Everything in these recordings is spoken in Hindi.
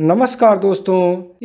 नमस्कार दोस्तों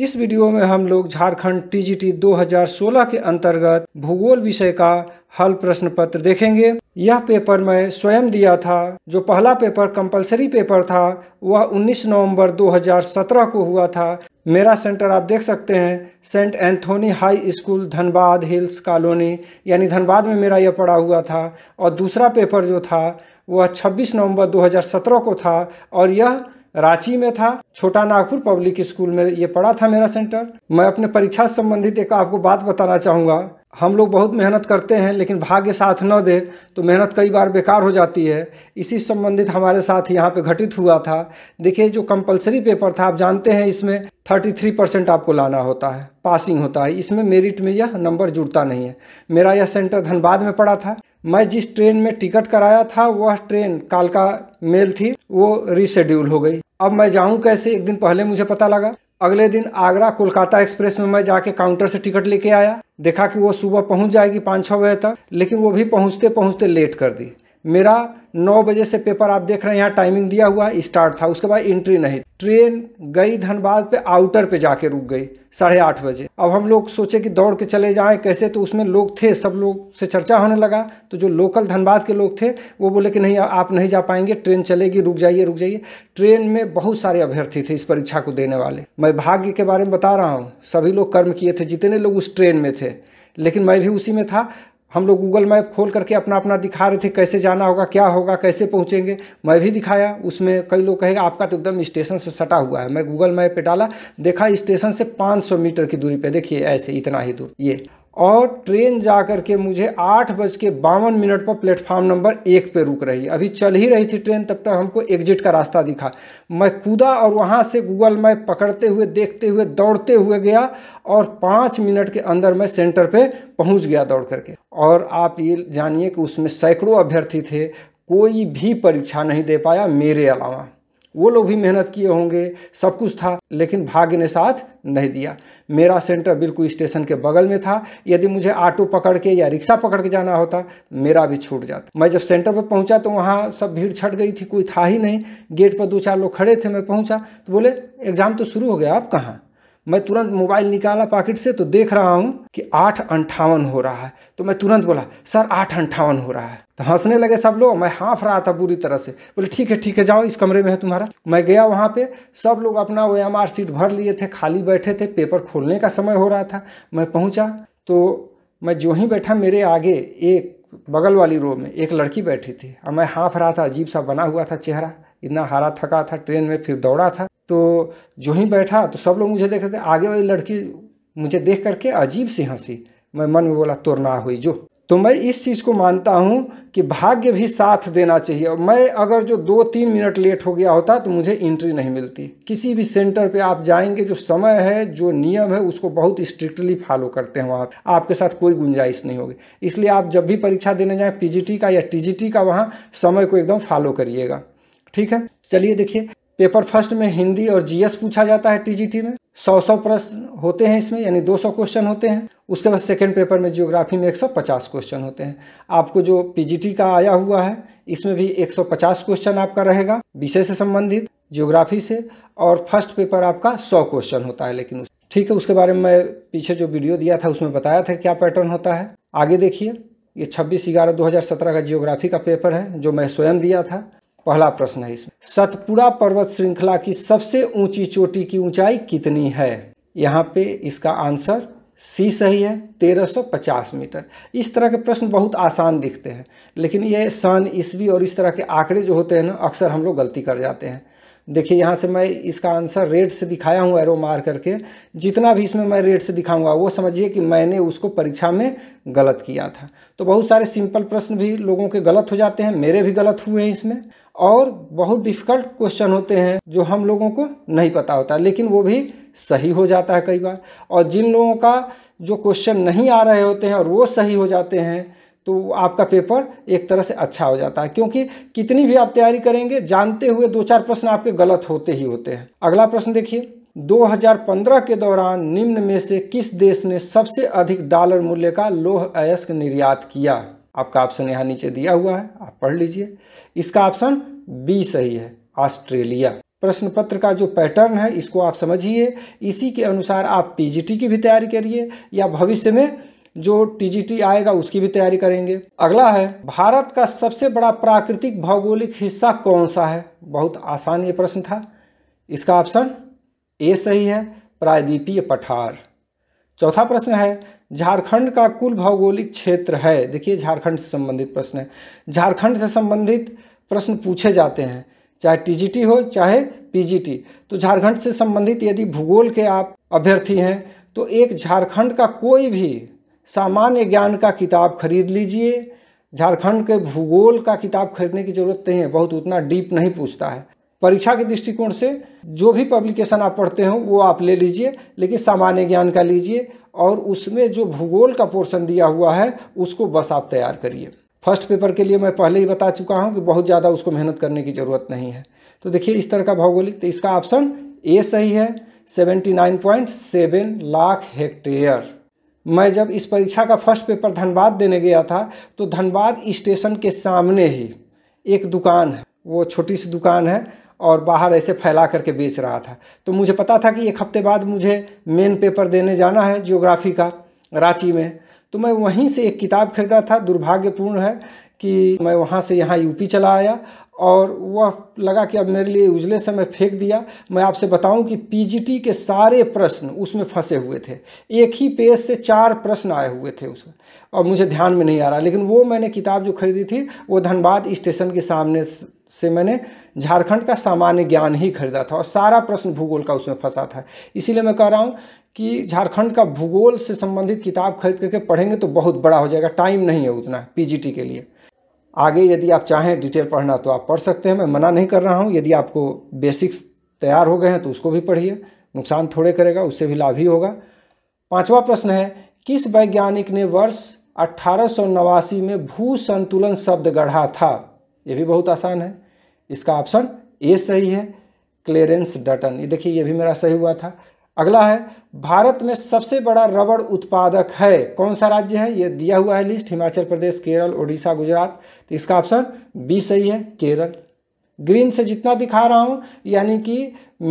इस वीडियो में हम लोग झारखंड टीजीटी 2016 के अंतर्गत भूगोल विषय का हल प्रश्न पत्र देखेंगे यह पेपर मैं स्वयं दिया था जो पहला पेपर कंपलसरी पेपर था वह 19 नवंबर 2017 को हुआ था मेरा सेंटर आप देख सकते हैं saint Anthony high school Dhanbad hills colony यानी धनबाद में मेरा यह पड़ा हुआ था और दूसरा पेपर जो था वह छब्बीस नवम्बर दो को था और यह रांची में था छोटा नागपुर पब्लिक स्कूल में ये पढ़ा था मेरा सेंटर मैं अपने परीक्षा से संबंधित एक आपको बात बताना चाहूँगा हम लोग बहुत मेहनत करते हैं लेकिन भाग्य साथ न दे तो मेहनत कई बार बेकार हो जाती है इसी संबंधित हमारे साथ यहाँ पे घटित हुआ था देखिए जो कंपलसरी पेपर था आप जानते हैं इसमें 33 परसेंट आपको लाना होता है पासिंग होता है इसमें मेरिट में यह नंबर जुड़ता नहीं है मेरा यह सेंटर धनबाद में पड़ा था मैं जिस ट्रेन में टिकट कराया था वह ट्रेन कालका मेल थी वो रिशेड्यूल हो गई अब मैं जाऊँ कैसे एक दिन पहले मुझे पता लगा अगले दिन आगरा कोलकाता एक्सप्रेस में मैं जाके काउंटर से टिकट लेके आया देखा कि वो सुबह पहुंच जाएगी पाँच छः बजे तक लेकिन वो भी पहुंचते पहुंचते लेट कर दी मेरा नौ बजे से पेपर आप देख रहे हैं यहाँ टाइमिंग दिया हुआ स्टार्ट था उसके बाद एंट्री नहीं ट्रेन गई धनबाद पे आउटर पे जाके रुक गई साढ़े आठ बजे अब हम लोग सोचे कि दौड़ के चले जाएं कैसे तो उसमें लोग थे सब लोग से चर्चा होने लगा तो जो लोकल धनबाद के लोग थे वो बोले कि नहीं आप नहीं जा पाएंगे ट्रेन चलेगी रुक जाइए रुक जाइए ट्रेन में बहुत सारे अभ्यर्थी थे इस परीक्षा को देने वाले मैं भाग्य के बारे में बता रहा हूँ सभी लोग कर्म किए थे जितने लोग उस ट्रेन में थे लेकिन मैं भी उसी में था हम लोग गूगल मैप खोल करके अपना अपना दिखा रहे थे कैसे जाना होगा क्या होगा कैसे पहुँचेंगे मैं भी दिखाया उसमें कई लोग कहेगा आपका तो एकदम स्टेशन से सटा हुआ है मैं गूगल मैप पे डाला देखा स्टेशन से 500 मीटर की दूरी पे देखिए ऐसे इतना ही दूर ये और ट्रेन जा कर के मुझे आठ बज के बावन मिनट पर प्लेटफार्म नंबर एक पे रुक रही अभी चल ही रही थी ट्रेन तब तक हमको एग्जिट का रास्ता दिखा मैं कूदा और वहाँ से गूगल मैप पकड़ते हुए देखते हुए दौड़ते हुए गया और पाँच मिनट के अंदर मैं सेंटर पे पहुँच गया दौड़ करके और आप ये जानिए कि उसमें सैकड़ों अभ्यर्थी थे कोई भी परीक्षा नहीं दे पाया मेरे अलावा वो लोग भी मेहनत किए होंगे सब कुछ था लेकिन भाग्य ने साथ नहीं दिया मेरा सेंटर बिल्कुल स्टेशन के बगल में था यदि मुझे ऑटो पकड़ के या रिक्शा पकड़ के जाना होता मेरा भी छूट जाता मैं जब सेंटर पर पहुंचा तो वहाँ सब भीड़ छट गई थी कोई था ही नहीं गेट पर दो चार लोग खड़े थे मैं पहुंचा तो बोले एग्ज़ाम तो शुरू हो गया आप कहाँ मैं तुरंत मोबाइल निकाला पॉकेट से तो देख रहा हूँ कि आठ अंठावन हो रहा है तो मैं तुरंत बोला सर आठ अंठावन हो रहा है तो हंसने लगे सब लोग मैं हाँफ रहा था बुरी तरह से बोले ठीक है ठीक है जाओ इस कमरे में है तुम्हारा मैं गया वहाँ पे सब लोग अपना ओ एम आर सीट भर लिए थे खाली बैठे थे पेपर खोलने का समय हो रहा था मैं पहुँचा तो मैं जो ही बैठा मेरे आगे एक बगल वाली रो में एक लड़की बैठी थी और मैं हाँफ रहा था अजीब सा बना हुआ था चेहरा इतना हारा थका था ट्रेन में फिर दौड़ा था तो जो ही बैठा तो सब लोग मुझे देख रहे थे आगे वाली लड़की मुझे देख करके अजीब सी हंसी मैं मन में बोला तोड़ना हुई जो तो मैं इस चीज़ को मानता हूँ कि भाग्य भी साथ देना चाहिए और मैं अगर जो दो तीन मिनट लेट हो गया होता तो मुझे एंट्री नहीं मिलती किसी भी सेंटर पे आप जाएंगे जो समय है जो नियम है उसको बहुत स्ट्रिक्टली फॉलो करते हैं वहाँ आपके साथ कोई गुंजाइश नहीं होगी इसलिए आप जब भी परीक्षा देने जाएँ पी का या टी का वहाँ समय को एकदम फॉलो करिएगा ठीक है चलिए देखिए पेपर फर्स्ट में हिंदी और जीएस पूछा जाता है टीजीटी में सौ सौ प्रश्न होते हैं इसमें यानी 200 क्वेश्चन होते हैं उसके बाद सेकेंड पेपर में जियोग्राफी में 150 क्वेश्चन होते हैं आपको जो पीजीटी का आया हुआ है इसमें भी 150 क्वेश्चन आपका रहेगा विषय से संबंधित जियोग्राफी से और फर्स्ट पेपर आपका सौ क्वेश्चन होता है लेकिन ठीक है उसके बारे में मैं पीछे जो वीडियो दिया था उसमें बताया था क्या पैटर्न होता है आगे देखिए ये छब्बीस ग्यारह दो का जियोग्राफी का पेपर है जो मैं स्वयं दिया था पहला प्रश्न है इसमें सतपुरा पर्वत श्रृंखला की सबसे ऊंची चोटी की ऊंचाई कितनी है यहाँ पे इसका आंसर सी सही है 1350 मीटर इस तरह के प्रश्न बहुत आसान दिखते हैं लेकिन ये सन ईस्वी और इस तरह के आंकड़े जो होते हैं ना अक्सर हम लोग गलती कर जाते हैं देखिए यहाँ से मैं इसका आंसर रेड से दिखाया हूँ एरो मार करके जितना भी इसमें मैं रेड से दिखाऊंगा वो समझिए कि मैंने उसको परीक्षा में गलत किया था तो बहुत सारे सिंपल प्रश्न भी लोगों के गलत हो जाते हैं मेरे भी गलत हुए हैं इसमें और बहुत डिफ़िकल्ट क्वेश्चन होते हैं जो हम लोगों को नहीं पता होता लेकिन वो भी सही हो जाता है कई बार और जिन लोगों का जो क्वेश्चन नहीं आ रहे होते हैं और वो सही हो जाते हैं तो आपका पेपर एक तरह से अच्छा हो जाता है क्योंकि कितनी भी आप तैयारी करेंगे जानते हुए दो चार प्रश्न आपके गलत होते ही होते हैं अगला प्रश्न देखिए 2015 के दौरान निम्न में से किस देश ने सबसे अधिक डॉलर मूल्य का लोह अयस्क निर्यात किया आपका ऑप्शन यहाँ नीचे दिया हुआ है आप पढ़ लीजिए इसका ऑप्शन बी सही है ऑस्ट्रेलिया प्रश्न पत्र का जो पैटर्न है इसको आप समझिए इसी के अनुसार आप पीजीटी की भी तैयारी करिए या भविष्य में जो टीजीटी आएगा उसकी भी तैयारी करेंगे अगला है भारत का सबसे बड़ा प्राकृतिक भौगोलिक हिस्सा कौन सा है बहुत आसान ये प्रश्न था इसका ऑप्शन ए सही है प्रायद्वीपीय पठार चौथा प्रश्न है झारखंड का कुल भौगोलिक क्षेत्र है देखिए झारखंड से संबंधित प्रश्न है झारखंड से संबंधित प्रश्न पूछे जाते हैं चाहे टीजीटी हो चाहे पीजीटी तो झारखंड से संबंधित यदि भूगोल के आप अभ्यर्थी हैं तो एक झारखंड का कोई भी सामान्य ज्ञान का किताब खरीद लीजिए झारखंड के भूगोल का किताब खरीदने की ज़रूरत नहीं है बहुत उतना डीप नहीं पूछता है परीक्षा के दृष्टिकोण से जो भी पब्लिकेशन आप पढ़ते हो वो आप ले लीजिए लेकिन सामान्य ज्ञान का लीजिए और उसमें जो भूगोल का पोर्शन दिया हुआ है उसको बस आप तैयार करिए फर्स्ट पेपर के लिए मैं पहले ही बता चुका हूँ कि बहुत ज़्यादा उसको मेहनत करने की ज़रूरत नहीं है तो देखिए इस तरह का भौगोलिक तो इसका ऑप्शन ए सही है 79.7 लाख हेक्टेयर मैं जब इस परीक्षा का फर्स्ट पेपर धनबाद देने गया था तो धनबाद स्टेशन के सामने ही एक दुकान है वो छोटी सी दुकान है और बाहर ऐसे फैला करके बेच रहा था तो मुझे पता था कि एक हफ्ते बाद मुझे मेन पेपर देने जाना है जियोग्राफी का रांची में तो मैं वहीं से एक किताब खरीदा था दुर्भाग्यपूर्ण है कि मैं वहाँ से यहाँ यूपी चला आया और वह लगा कि अब मेरे लिए उजले से मैं फेंक दिया मैं आपसे बताऊं कि पीजीटी के सारे प्रश्न उसमें फंसे हुए थे एक ही पेज से चार प्रश्न आए हुए थे उसमें और मुझे ध्यान में नहीं आ रहा लेकिन वो मैंने किताब जो खरीदी थी वो धनबाद स्टेशन के सामने से मैंने झारखंड का सामान्य ज्ञान ही खरीदा था और सारा प्रश्न भूगोल का उसमें फंसा था इसीलिए मैं कह रहा हूँ कि झारखंड का भूगोल से संबंधित किताब खरीद करके पढ़ेंगे तो बहुत बड़ा हो जाएगा टाइम नहीं है उतना पी के लिए आगे यदि आप चाहें डिटेल पढ़ना तो आप पढ़ सकते हैं मैं मना नहीं कर रहा हूँ यदि आपको बेसिक्स तैयार हो गए हैं तो उसको भी पढ़िए नुकसान थोड़े करेगा उससे भी लाभ ही होगा पांचवा प्रश्न है किस वैज्ञानिक ने वर्ष अट्ठारह में भू संतुलन शब्द गढ़ा था ये भी बहुत आसान है इसका ऑप्शन ए सही है क्लेरेंस डटन ये देखिए ये भी मेरा सही हुआ था अगला है भारत में सबसे बड़ा रबड़ उत्पादक है कौन सा राज्य है ये दिया हुआ है लिस्ट हिमाचल प्रदेश केरल उड़ीसा गुजरात तो इसका ऑप्शन बी सही है केरल ग्रीन से जितना दिखा रहा हूँ यानी कि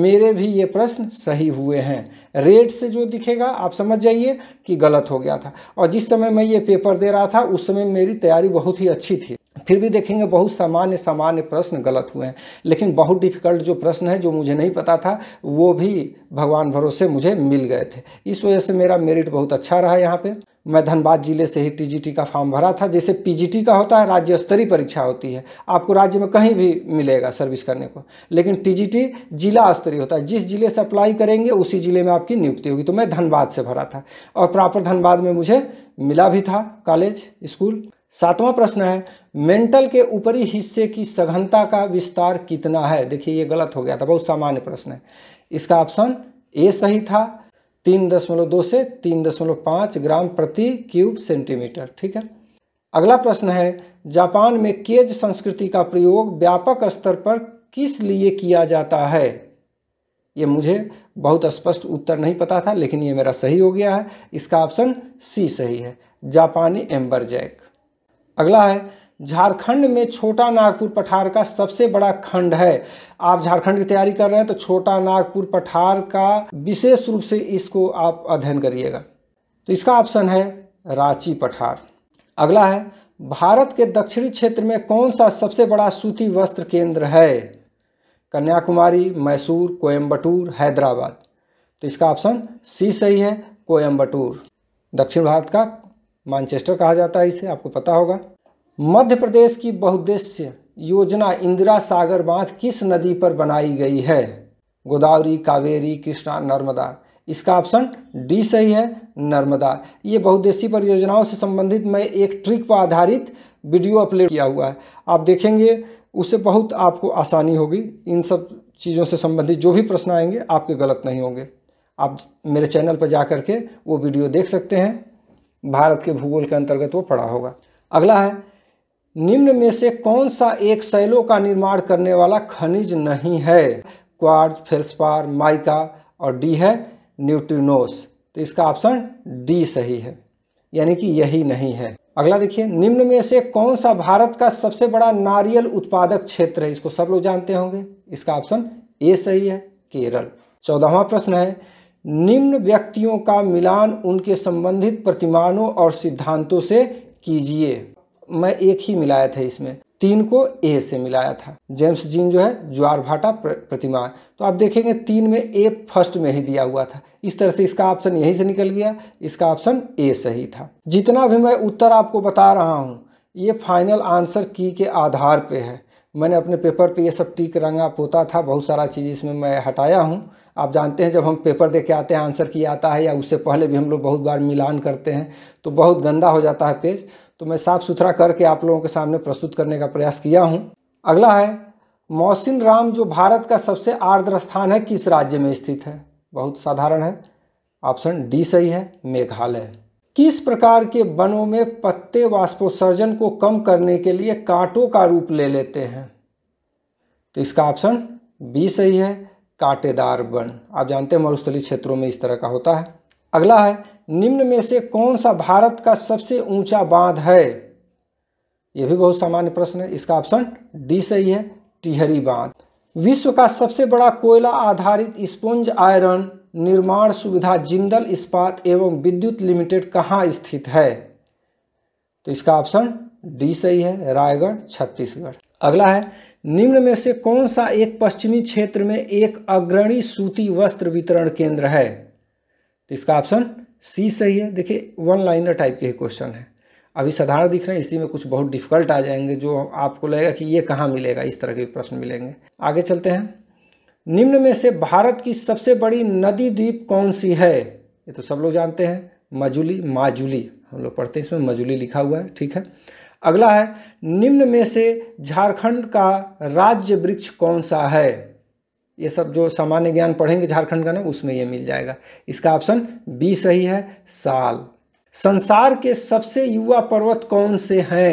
मेरे भी ये प्रश्न सही हुए हैं रेड से जो दिखेगा आप समझ जाइए कि गलत हो गया था और जिस समय मैं ये पेपर दे रहा था उस समय मेरी तैयारी बहुत ही अच्छी थी फिर भी देखेंगे बहुत सामान्य सामान्य प्रश्न गलत हुए हैं लेकिन बहुत डिफिकल्ट जो प्रश्न है जो मुझे नहीं पता था वो भी भगवान भरोसे मुझे मिल गए थे इस वजह से मेरा मेरिट बहुत अच्छा रहा यहाँ पे मैं धनबाद जिले से ही टीजीटी का फॉर्म भरा था जैसे पीजीटी का होता है राज्य स्तरीय परीक्षा होती है आपको राज्य में कहीं भी मिलेगा सर्विस करने को लेकिन टीजीटी जिला स्तरीय होता है जिस जिले से अप्लाई करेंगे उसी जिले में आपकी नियुक्ति होगी तो मैं धनबाद से भरा था और प्रॉपर धनबाद में मुझे मिला भी था कॉलेज स्कूल सातवां प्रश्न है मेंटल के ऊपरी हिस्से की सघनता का विस्तार कितना है देखिए ये गलत हो गया था बहुत सामान्य प्रश्न है इसका ऑप्शन ए सही था तीन दशमलव दो से तीन दशमलव पाँच ग्राम प्रति क्यूब सेंटीमीटर ठीक है अगला प्रश्न है जापान में केज संस्कृति का प्रयोग व्यापक स्तर पर किस लिए किया जाता है ये मुझे बहुत स्पष्ट उत्तर नहीं पता था लेकिन ये मेरा सही हो गया है इसका ऑप्शन सी सही है जापानी एम्बरजैक अगला है झारखंड में छोटा नागपुर पठार का सबसे बड़ा खंड है आप झारखंड की तैयारी कर रहे हैं तो छोटा नागपुर पठार का विशेष रूप से इसको आप अध्ययन करिएगा तो इसका ऑप्शन है रांची पठार अगला है भारत के दक्षिणी क्षेत्र में कौन सा सबसे बड़ा सूती वस्त्र केंद्र है कन्याकुमारी मैसूर कोयम्बटूर हैदराबाद तो इसका ऑप्शन सी सही है कोयम्बटूर दक्षिण भारत का मानचेस्टर कहा जाता है इसे आपको पता होगा मध्य प्रदेश की बहुद्देश्य योजना इंदिरा सागर बांध किस नदी पर बनाई गई है गोदावरी कावेरी कृष्णा नर्मदा इसका ऑप्शन डी सही है नर्मदा ये बहुद्देशी परियोजनाओं से संबंधित मैं एक ट्रिक पर आधारित वीडियो अपलोड किया हुआ है आप देखेंगे उससे बहुत आपको आसानी होगी इन सब चीज़ों से संबंधित जो भी प्रश्न आएंगे आपके गलत नहीं होंगे आप मेरे चैनल पर जा करके वो वीडियो देख सकते हैं भारत के भूगोल के अंतर्गत वो पड़ा होगा अगला है निम्न में से कौन सा एक शैलों का निर्माण करने वाला खनिज नहीं है क्वार्ज फेल्सपार माइका और डी है न्यूट्रिनोस तो इसका ऑप्शन डी सही है यानी कि यही नहीं है अगला देखिए निम्न में से कौन सा भारत का सबसे बड़ा नारियल उत्पादक क्षेत्र है इसको सब लोग जानते होंगे इसका ऑप्शन ए सही है केरल चौदहवा प्रश्न है निम्न व्यक्तियों का मिलान उनके संबंधित प्रतिमानों और सिद्धांतों से कीजिए मैं एक ही मिलाया था इसमें तीन को ए से मिलाया था जेम्स जीन जो है ज्वार भाटा प्रतिमा तो आप देखेंगे तीन में ए फर्स्ट में ही दिया हुआ था इस तरह से इसका ऑप्शन यहीं से निकल गया इसका ऑप्शन ए सही था जितना भी मैं उत्तर आपको बता रहा हूँ ये फाइनल आंसर की के आधार पे है मैंने अपने पेपर पे ये सब टीक रंगा पोता था बहुत सारा चीज़ इसमें मैं हटाया हूँ आप जानते हैं जब हम पेपर दे के आते हैं आंसर किया आता है या उससे पहले भी हम लोग बहुत बार मिलान करते हैं तो बहुत गंदा हो जाता है पेज तो मैं साफ़ सुथरा करके आप लोगों के सामने प्रस्तुत करने का प्रयास किया हूँ अगला है मौसिन राम जो भारत का सबसे आर्द्र स्थान है किस राज्य में स्थित है बहुत साधारण है ऑप्शन डी सही है मेघालय किस प्रकार के वनों में पत्ते वाष्पोत्सर्जन को कम करने के लिए कांटों का रूप ले लेते हैं तो इसका ऑप्शन बी सही है कांटेदार वन आप जानते हैं मरुस्थली क्षेत्रों में इस तरह का होता है अगला है निम्न में से कौन सा भारत का सबसे ऊंचा बांध है यह भी बहुत सामान्य प्रश्न है इसका ऑप्शन डी सही है टिहरी बांध विश्व का सबसे बड़ा कोयला आधारित स्पंज आयरन निर्माण सुविधा जिंदल इस्पात एवं विद्युत लिमिटेड कहाँ स्थित है तो इसका ऑप्शन डी सही है रायगढ़ छत्तीसगढ़ अगला है निम्न में से कौन सा एक पश्चिमी क्षेत्र में एक अग्रणी सूती वस्त्र वितरण केंद्र है तो इसका ऑप्शन सी सही है देखिए वन लाइनर टाइप के क्वेश्चन है अभी साधारण दिख रहे हैं इसी में कुछ बहुत डिफिकल्ट आ जाएंगे जो आपको लगेगा कि ये कहाँ मिलेगा इस तरह के प्रश्न मिलेंगे आगे चलते हैं निम्न में से भारत की सबसे बड़ी नदी द्वीप कौन सी है ये तो सब लोग जानते हैं मजुली माजुली हम लोग पढ़ते हैं इसमें मजुली लिखा हुआ है ठीक है अगला है निम्न में से झारखंड का राज्य वृक्ष कौन सा है ये सब जो सामान्य ज्ञान पढ़ेंगे झारखंड का ना उसमें ये मिल जाएगा इसका ऑप्शन बी सही है साल संसार के सबसे युवा पर्वत कौन से हैं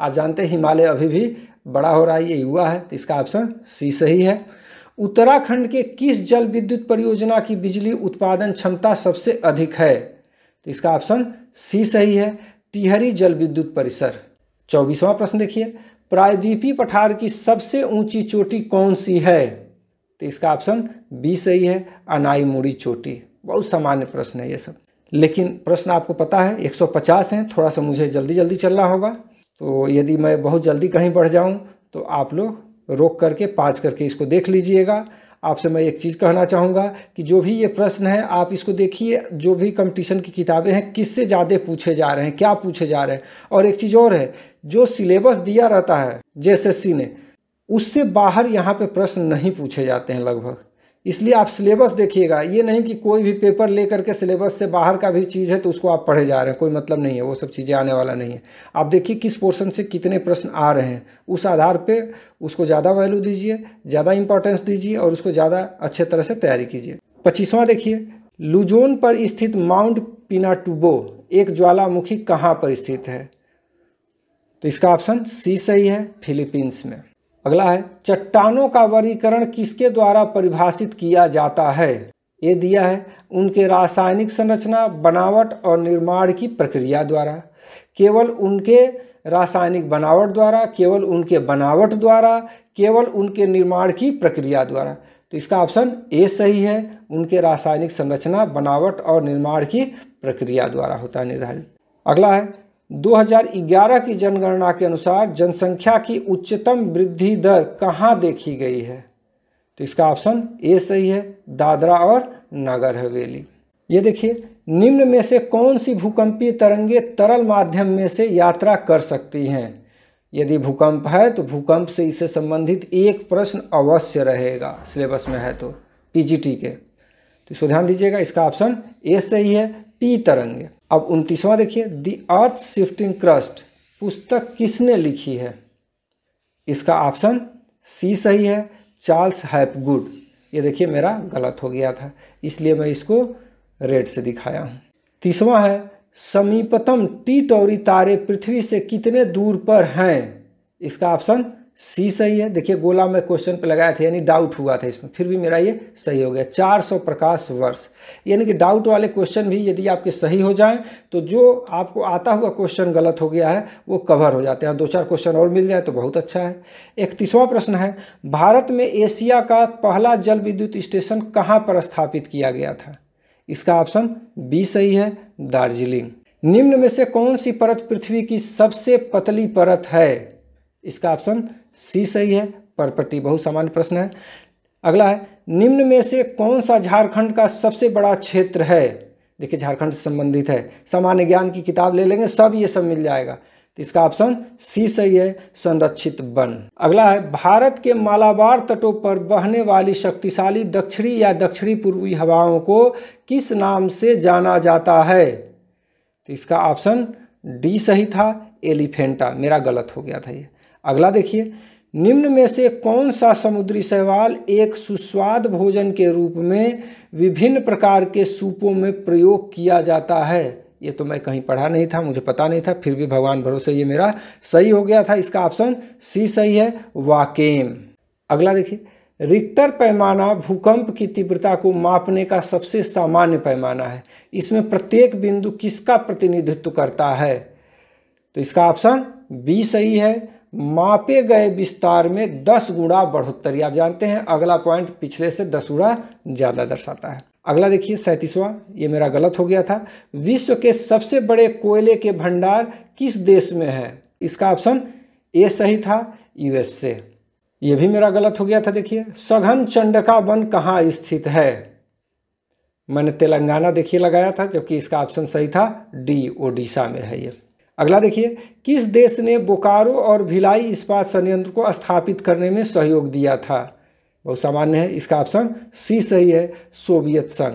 आप जानते हैं हिमालय अभी भी बड़ा हो रहा है ये युवा है तो इसका ऑप्शन सी सही है उत्तराखंड के किस जल विद्युत परियोजना की बिजली उत्पादन क्षमता सबसे अधिक है तो इसका ऑप्शन सी सही है टिहरी जल विद्युत परिसर चौबीसवां प्रश्न देखिए प्रायद्वीपी पठार की सबसे ऊंची चोटी कौन सी है तो इसका ऑप्शन बी सही है अनाई मुड़ी चोटी बहुत सामान्य प्रश्न है ये सब लेकिन प्रश्न आपको पता है 150 हैं थोड़ा सा मुझे जल्दी जल्दी चलना होगा तो यदि मैं बहुत जल्दी कहीं बढ़ जाऊं तो आप लोग रोक करके पाँच करके इसको देख लीजिएगा आपसे मैं एक चीज़ कहना चाहूँगा कि जो भी ये प्रश्न है आप इसको देखिए जो भी कंपटीशन की किताबें हैं किससे ज़्यादा पूछे जा रहे हैं क्या पूछे जा रहे हैं और एक चीज़ और है जो सिलेबस दिया रहता है जे ने उससे बाहर यहाँ पे प्रश्न नहीं पूछे जाते हैं लगभग इसलिए आप सिलेबस देखिएगा ये नहीं कि कोई भी पेपर ले करके सिलेबस से बाहर का भी चीज़ है तो उसको आप पढ़े जा रहे हैं कोई मतलब नहीं है वो सब चीज़ें आने वाला नहीं है आप देखिए किस पोर्शन से कितने प्रश्न आ रहे हैं उस आधार पे उसको ज़्यादा वैल्यू दीजिए ज़्यादा इंपॉर्टेंस दीजिए और उसको ज़्यादा अच्छे तरह से तैयारी कीजिए पच्चीसवां देखिए लुजोन पर स्थित माउंट पिनाटुबो एक ज्वालामुखी कहाँ पर स्थित है तो इसका ऑप्शन सी सही है फिलीपींस में अगला है चट्टानों का वर्गीकरण किसके द्वारा परिभाषित किया जाता है ये दिया है उनके रासायनिक संरचना बनावट और निर्माण की प्रक्रिया द्वारा केवल उनके रासायनिक बनावट द्वारा केवल उनके बनावट द्वारा केवल उनके निर्माण की प्रक्रिया द्वारा तो इसका ऑप्शन ए सही है उनके रासायनिक संरचना बनावट और निर्माण की प्रक्रिया द्वारा होता है निर्धारित अगला है 2011 की जनगणना के अनुसार जनसंख्या की उच्चतम वृद्धि दर कहाँ देखी गई है तो इसका ऑप्शन ए सही है दादरा और नगर हवेली ये देखिए निम्न में से कौन सी भूकंपीय तरंगे तरल माध्यम में से यात्रा कर सकती हैं यदि भूकंप है तो भूकंप से इससे संबंधित एक प्रश्न अवश्य रहेगा सिलेबस में है तो पीजीटी के तो इसको ध्यान दीजिएगा इसका ऑप्शन ए सही है पी तरंगे अब उनतीसवां देखिए दी अर्थ शिफ्टिंग क्रस्ट पुस्तक किसने लिखी है इसका ऑप्शन सी सही है चार्ल्स हैपगुड ये देखिए मेरा गलत हो गया था इसलिए मैं इसको रेड से दिखाया हूँ तीसवा है समीपतम टी टोरी तारे पृथ्वी से कितने दूर पर हैं इसका ऑप्शन सी सही है देखिए गोला में क्वेश्चन पे लगाया था यानी डाउट हुआ था इसमें फिर भी मेरा ये सही हो गया 400 प्रकाश वर्ष यानी कि डाउट वाले क्वेश्चन भी यदि आपके सही हो जाएं तो जो आपको आता हुआ क्वेश्चन गलत हो गया है वो कवर हो जाते हैं दो चार क्वेश्चन और मिल जाए तो बहुत अच्छा है इकतीसवां प्रश्न है भारत में एशिया का पहला जल विद्युत स्टेशन कहाँ पर स्थापित किया गया था इसका ऑप्शन बी सही है दार्जिलिंग निम्न में से कौन सी परत पृथ्वी की सबसे पतली परत है इसका ऑप्शन सी सही है परपट्टी बहुत सामान्य प्रश्न है अगला है निम्न में से कौन सा झारखंड का सबसे बड़ा क्षेत्र है देखिए झारखंड से संबंधित है सामान्य ज्ञान की किताब ले लेंगे सब ये सब मिल जाएगा तो इसका ऑप्शन सी सही है संरक्षित वन अगला है भारत के मालाबार तटों पर बहने वाली शक्तिशाली दक्षिणी या दक्षिणी पूर्वी हवाओं को किस नाम से जाना जाता है तो इसका ऑप्शन डी सही था एलिफेंटा मेरा गलत हो गया था ये अगला देखिए निम्न में से कौन सा समुद्री शैवाल एक सुस्वाद भोजन के रूप में विभिन्न प्रकार के सूपों में प्रयोग किया जाता है ये तो मैं कहीं पढ़ा नहीं था मुझे पता नहीं था फिर भी भगवान भरोसे ये मेरा सही हो गया था इसका ऑप्शन सी सही है वाकेम अगला देखिए रिक्टर पैमाना भूकंप की तीव्रता को मापने का सबसे सामान्य पैमाना है इसमें प्रत्येक बिंदु किसका प्रतिनिधित्व करता है तो इसका ऑप्शन बी सही है मापे गए विस्तार में दस गुणा बढ़ोत्तरी आप जानते हैं अगला पॉइंट पिछले से दस गुणा ज़्यादा दर्शाता है अगला देखिए सैंतीसवां ये मेरा गलत हो गया था विश्व के सबसे बड़े कोयले के भंडार किस देश में है इसका ऑप्शन ए सही था यूएसए ये भी मेरा गलत हो गया था देखिए सघन चंडका वन कहाँ स्थित है मैंने तेलंगाना देखिए लगाया था जबकि इसका ऑप्शन सही था डी ओडिशा में है ये अगला देखिए किस देश ने बोकारो और भिलाई इस्पात संयंत्र को स्थापित करने में सहयोग दिया था बहुत सामान्य है इसका ऑप्शन सी सही है सोवियत संघ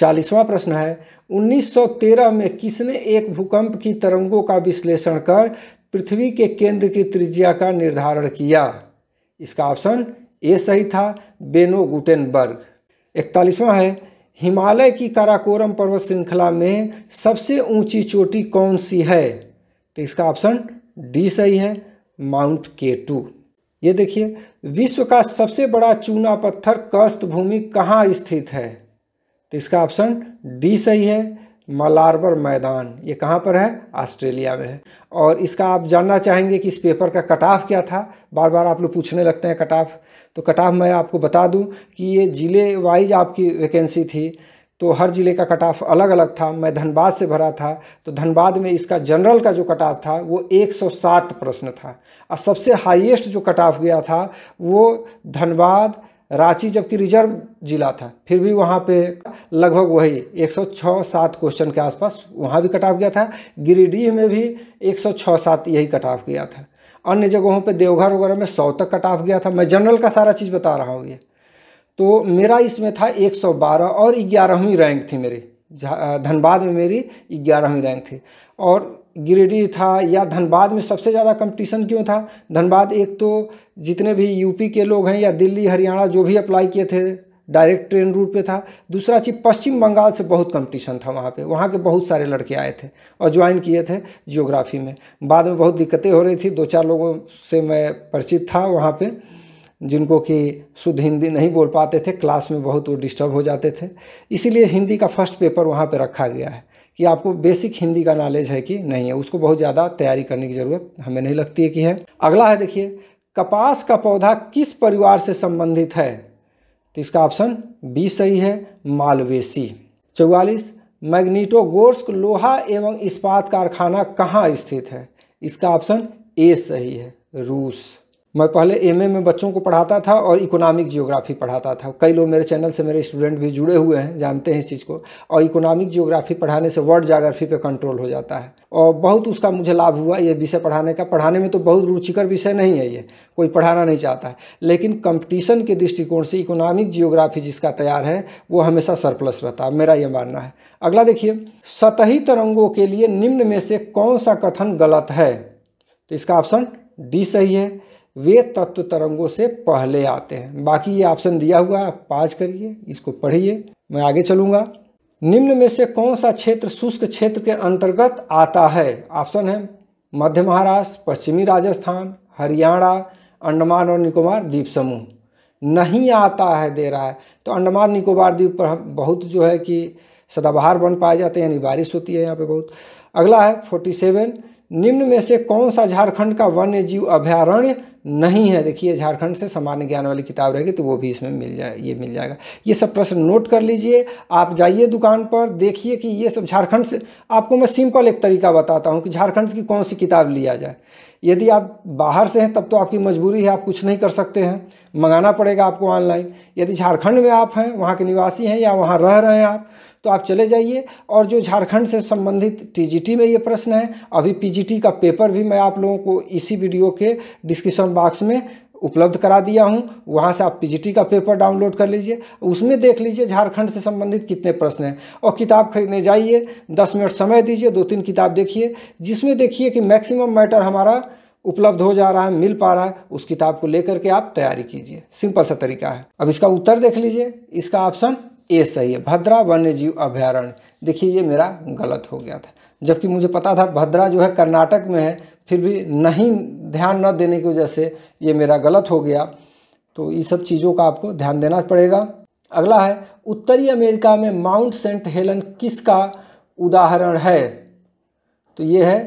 चालीसवां प्रश्न है 1913 में किसने एक भूकंप की तरंगों का विश्लेषण कर पृथ्वी के केंद्र की त्रिज्या का निर्धारण किया इसका ऑप्शन ए सही था बेनो गुटेनबर्ग इकतालीसवां है हिमालय की काराकोरम पर्वत श्रृंखला में सबसे ऊंची चोटी कौन सी है तो इसका ऑप्शन डी सही है माउंट के टू ये देखिए विश्व का सबसे बड़ा चूना पत्थर कस्त भूमि कहाँ स्थित है तो इसका ऑप्शन डी सही है मलारबर मैदान ये कहाँ पर है ऑस्ट्रेलिया में है और इसका आप जानना चाहेंगे कि इस पेपर का कट ऑफ क्या था बार बार आप लोग पूछने लगते हैं कट ऑफ तो कट ऑफ मैं आपको बता दूं कि ये ज़िले वाइज आपकी वैकेंसी थी तो हर ज़िले का कट ऑफ अलग अलग था मैं धनबाद से भरा था तो धनबाद में इसका जनरल का जो कट ऑफ था वो 107 प्रश्न था और सबसे हाईएस्ट जो कट ऑफ गया था वो धनबाद रांची जबकि रिजर्व जिला था फिर भी वहाँ पे लगभग वही 106 सात क्वेश्चन के आसपास वहाँ भी कट ऑफ गया था गिरिडीह में भी 106 सात यही कट ऑफ गया था अन्य जगहों पे देवघर वगैरह में सौ तक कट ऑफ गया था मैं जनरल का सारा चीज़ बता रहा हूँ ये तो मेरा इसमें था 112 और ग्यारहवीं रैंक थी मेरी धनबाद में मेरी ग्यारहवीं रैंक थी और गिरिडीह e था या धनबाद में सबसे ज़्यादा कंपटीशन क्यों था धनबाद एक तो जितने भी यूपी के लोग हैं या दिल्ली हरियाणा जो भी अप्लाई किए थे डायरेक्ट ट्रेन रूट पे था दूसरा चीज़ पश्चिम बंगाल से बहुत कंपटीशन था वहाँ पे वहाँ के बहुत सारे लड़के आए थे और ज्वाइन किए थे जियोग्राफी में बाद में बहुत दिक्कतें हो रही थी दो चार लोगों से मैं परिचित था वहाँ पर जिनको कि शुद्ध हिंदी नहीं बोल पाते थे क्लास में बहुत वो डिस्टर्ब हो जाते थे इसीलिए हिंदी का फर्स्ट पेपर वहाँ पे रखा गया है कि आपको बेसिक हिंदी का नॉलेज है कि नहीं है उसको बहुत ज़्यादा तैयारी करने की ज़रूरत हमें नहीं लगती है कि है अगला है देखिए कपास का पौधा किस परिवार से संबंधित है तो इसका ऑप्शन बी सही है मालवेसी चौवालीस मैग्नीटोगोर्स्क लोहा एवं इस्पात कारखाना कहाँ स्थित है इसका ऑप्शन ए सही है रूस मैं पहले एमए में बच्चों को पढ़ाता था और इकोनॉमिक जियोग्राफी पढ़ाता था कई लोग मेरे चैनल से मेरे स्टूडेंट भी जुड़े हुए हैं जानते हैं इस चीज़ को और इकोनॉमिक जियोग्राफी पढ़ाने से वर्ड जोग्राफी पे कंट्रोल हो जाता है और बहुत उसका मुझे लाभ हुआ ये विषय पढ़ाने का पढ़ाने में तो बहुत रुचिकर विषय नहीं है ये कोई पढ़ाना नहीं चाहता है लेकिन कंपटीशन के दृष्टिकोण से इकोनॉमिक जियोग्राफी जिसका तैयार है वो हमेशा सरप्लस रहता है मेरा ये मानना है अगला देखिए सतही तरंगों के लिए निम्न में से कौन सा कथन गलत है तो इसका ऑप्शन डी सही है वे तत्व तरंगों से पहले आते हैं बाकी ये ऑप्शन दिया हुआ है आप पाज करिए इसको पढ़िए मैं आगे चलूँगा निम्न में से कौन सा क्षेत्र शुष्क क्षेत्र के अंतर्गत आता है ऑप्शन है मध्य महाराष्ट्र पश्चिमी राजस्थान हरियाणा अंडमान और निकोबार द्वीप समूह नहीं आता है दे रहा है तो अंडमान निकोबार द्वीप पर बहुत जो है कि सदाबहार बन पाए जाते हैं यानी बारिश होती है यहाँ पे बहुत अगला है फोर्टी सेवन निम्न में से कौन सा झारखंड का वन्य जीव अभ्यारण्य नहीं है देखिए झारखंड से सामान्य ज्ञान वाली किताब रहेगी तो वो भी इसमें मिल जाए ये मिल जाएगा ये सब प्रश्न नोट कर लीजिए आप जाइए दुकान पर देखिए कि ये सब झारखंड से आपको मैं सिंपल एक तरीका बताता हूँ कि झारखंड की कौन सी किताब लिया जाए यदि आप बाहर से हैं तब तो आपकी मजबूरी है आप कुछ नहीं कर सकते हैं मंगाना पड़ेगा आपको ऑनलाइन यदि झारखंड में आप हैं वहाँ के निवासी हैं या वहाँ रह रहे हैं आप तो आप चले जाइए और जो झारखंड से संबंधित टीजीटी में ये प्रश्न है अभी पीजीटी का पेपर भी मैं आप लोगों को इसी वीडियो के डिस्क्रिप्शन बॉक्स में उपलब्ध करा दिया हूँ वहाँ से आप पी का पेपर डाउनलोड कर लीजिए उसमें देख लीजिए झारखंड से संबंधित कितने प्रश्न हैं और किताब खरीदने जाइए दस मिनट समय दीजिए दो तीन किताब देखिए जिसमें देखिए कि मैक्सिमम मैटर हमारा उपलब्ध हो जा रहा है मिल पा रहा है उस किताब को लेकर के आप तैयारी कीजिए सिंपल सा तरीका है अब इसका उत्तर देख लीजिए इसका ऑप्शन ए सही है भद्रा वन्य जीव अभ्यारण्य देखिए ये मेरा गलत हो गया था जबकि मुझे पता था भद्रा जो है कर्नाटक में है फिर भी नहीं ध्यान न देने की वजह से ये मेरा गलत हो गया तो ये सब चीज़ों का आपको ध्यान देना पड़ेगा अगला है उत्तरी अमेरिका में माउंट सेंट हेलन किसका उदाहरण है तो ये है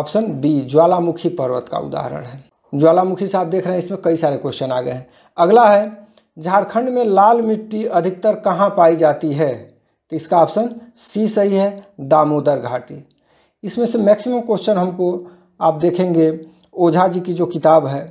ऑप्शन बी ज्वालामुखी पर्वत का उदाहरण है ज्वालामुखी से आप देख रहे हैं इसमें कई सारे क्वेश्चन आ गए हैं अगला है झारखंड में लाल मिट्टी अधिकतर कहाँ पाई जाती है तो इसका ऑप्शन सी सही है दामोदर घाटी इसमें से मैक्सिमम क्वेश्चन हमको आप देखेंगे ओझा जी की जो किताब है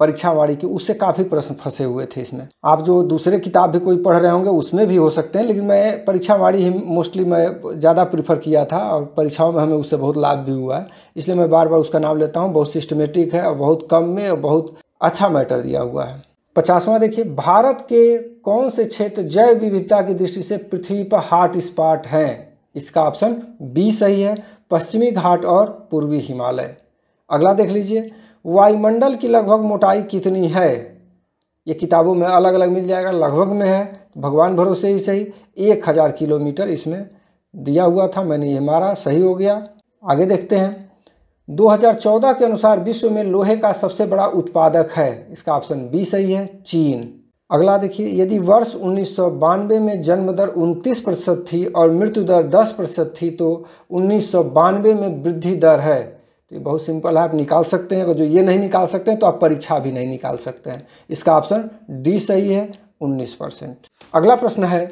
परीक्षा वाणी की उससे काफ़ी प्रश्न फंसे हुए थे इसमें आप जो दूसरे किताब भी कोई पढ़ रहे होंगे उसमें भी हो सकते हैं लेकिन मैं परीक्षा वाणी ही मोस्टली मैं ज़्यादा प्रीफर किया था और परीक्षाओं में हमें उससे बहुत लाभ भी हुआ है इसलिए मैं बार बार उसका नाम लेता हूँ बहुत सिस्टमेटिक है और बहुत कम में और बहुत अच्छा मैटर दिया हुआ है पचासवां देखिए भारत के कौन से क्षेत्र जैव विविधता की दृष्टि से पृथ्वी पर हॉट स्पॉट हैं इसका ऑप्शन बी सही है पश्चिमी घाट और पूर्वी हिमालय अगला देख लीजिए वायुमंडल की लगभग मोटाई कितनी है ये किताबों में अलग अलग मिल जाएगा लगभग में है भगवान भरोसे ही सही एक हज़ार किलोमीटर इसमें दिया हुआ था मैंने ये मारा सही हो गया आगे देखते हैं 2014 के अनुसार विश्व में लोहे का सबसे बड़ा उत्पादक है इसका ऑप्शन बी सही है चीन अगला देखिए यदि वर्ष उन्नीस में जन्म दर उनतीस प्रतिशत थी और मृत्यु दर 10 प्रतिशत थी तो उन्नीस में वृद्धि दर है तो ये बहुत सिंपल है आप निकाल सकते हैं अगर जो ये नहीं निकाल सकते हैं तो आप परीक्षा भी नहीं निकाल सकते हैं इसका ऑप्शन डी सही है 19 परसेंट अगला प्रश्न है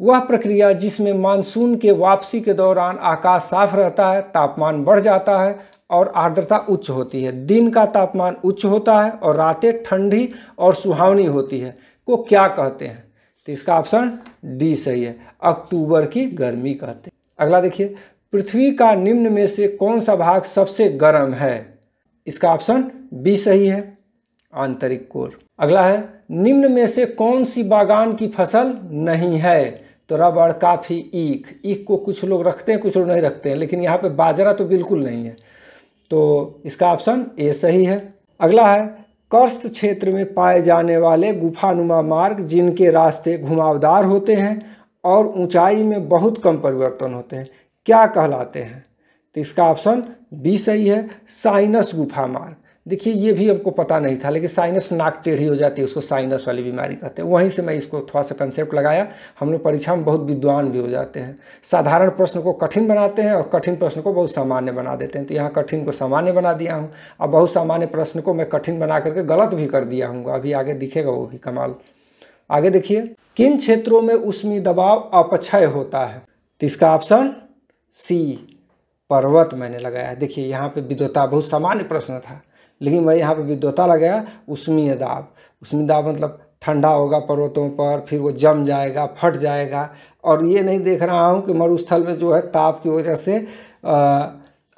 वह प्रक्रिया जिसमें मानसून के वापसी के दौरान आकाश साफ रहता है तापमान बढ़ जाता है और आर्द्रता उच्च होती है दिन का तापमान उच्च होता है और रातें ठंडी और सुहावनी होती है को क्या कहते हैं तो इसका ऑप्शन डी सही है अक्टूबर की गर्मी कहते हैं अगला देखिए पृथ्वी का निम्न में से कौन सा भाग सबसे गर्म है इसका ऑप्शन बी सही है आंतरिक कोर अगला है निम्न में से कौन सी बागान की फसल नहीं है तो रबड़ काफ़ी ईख ईख को कुछ लोग रखते हैं कुछ लोग नहीं रखते हैं लेकिन यहाँ पे बाजरा तो बिल्कुल नहीं है तो इसका ऑप्शन ए सही है अगला है कर्स्त क्षेत्र में पाए जाने वाले गुफानुमा मार्ग जिनके रास्ते घुमावदार होते हैं और ऊंचाई में बहुत कम परिवर्तन होते हैं क्या कहलाते हैं तो इसका ऑप्शन बी सही है साइनस गुफा मार्ग देखिए ये भी हमको पता नहीं था लेकिन साइनस नाक टेढ़ी हो जाती है उसको साइनस वाली बीमारी कहते हैं वहीं से मैं इसको थोड़ा सा कंसेप्ट लगाया हम लोग परीक्षा में बहुत विद्वान भी हो जाते हैं साधारण प्रश्न को कठिन बनाते हैं और कठिन प्रश्न को बहुत सामान्य बना देते हैं तो यहाँ कठिन को सामान्य बना दिया हूँ अब बहुत सामान्य प्रश्न को मैं कठिन बना करके गलत भी कर दिया हूँ अभी आगे दिखेगा वो भी कमाल आगे देखिए किन क्षेत्रों में उसमें दबाव अपक्षय होता है तो इसका ऑप्शन सी पर्वत मैंने लगाया देखिए यहाँ पे विद्वता बहुत सामान्य प्रश्न था लेकिन भाई यहाँ पे विद्वता लगाया उष्मीय दाब उष्मीय दाब मतलब ठंडा होगा पर्वतों पर फिर वो जम जाएगा फट जाएगा और ये नहीं देख रहा हूँ कि मरुस्थल में जो है ताप की वजह से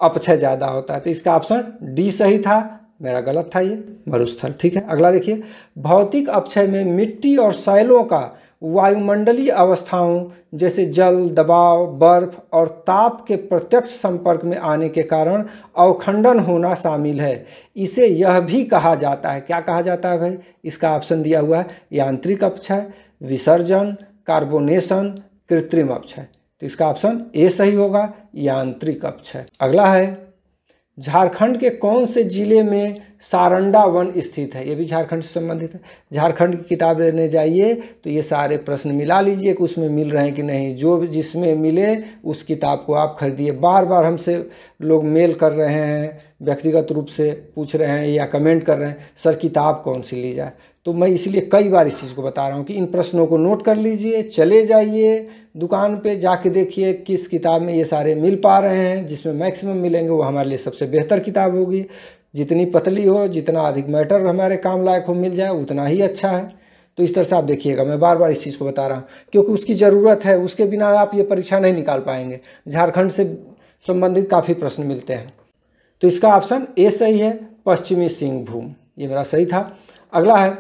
अपक्षय ज़्यादा होता है तो इसका ऑप्शन डी सही था मेरा गलत था ये मरुस्थल ठीक है अगला देखिए भौतिक अपक्षय में मिट्टी और सैलों का वायुमंडलीय अवस्थाओं जैसे जल दबाव बर्फ और ताप के प्रत्यक्ष संपर्क में आने के कारण अवखंडन होना शामिल है इसे यह भी कहा जाता है क्या कहा जाता है भाई इसका ऑप्शन दिया हुआ है यांत्रिक अपक्षय विसर्जन कार्बोनेशन कृत्रिम अपक्षय तो इसका ऑप्शन ए सही होगा यांत्रिक अपक्षय अगला है झारखंड के कौन से जिले में सारंडा वन स्थित है ये भी झारखंड से संबंधित है झारखंड की किताब लेने जाइए तो ये सारे प्रश्न मिला लीजिए कि उसमें मिल रहे हैं कि नहीं जो जिसमें मिले उस किताब को आप खरीदिए बार बार हमसे लोग मेल कर रहे हैं व्यक्तिगत रूप से पूछ रहे हैं या कमेंट कर रहे हैं सर किताब कौन सी ली जाए तो मैं इसलिए कई बार इस चीज़ को बता रहा हूँ कि इन प्रश्नों को नोट कर लीजिए चले जाइए दुकान पे जाके देखिए किस किताब में ये सारे मिल पा रहे हैं जिसमें मैक्सिमम मिलेंगे वो हमारे लिए सबसे बेहतर किताब होगी जितनी पतली हो जितना अधिक मैटर हमारे काम लायक हो मिल जाए उतना ही अच्छा है तो इस तरह से आप देखिएगा मैं बार बार इस चीज़ को बता रहा हूँ क्योंकि उसकी ज़रूरत है उसके बिना आप ये परीक्षा नहीं निकाल पाएंगे झारखंड से संबंधित काफ़ी प्रश्न मिलते हैं तो इसका ऑप्शन ए सही है पश्चिमी सिंहभूम ये मेरा सही था अगला है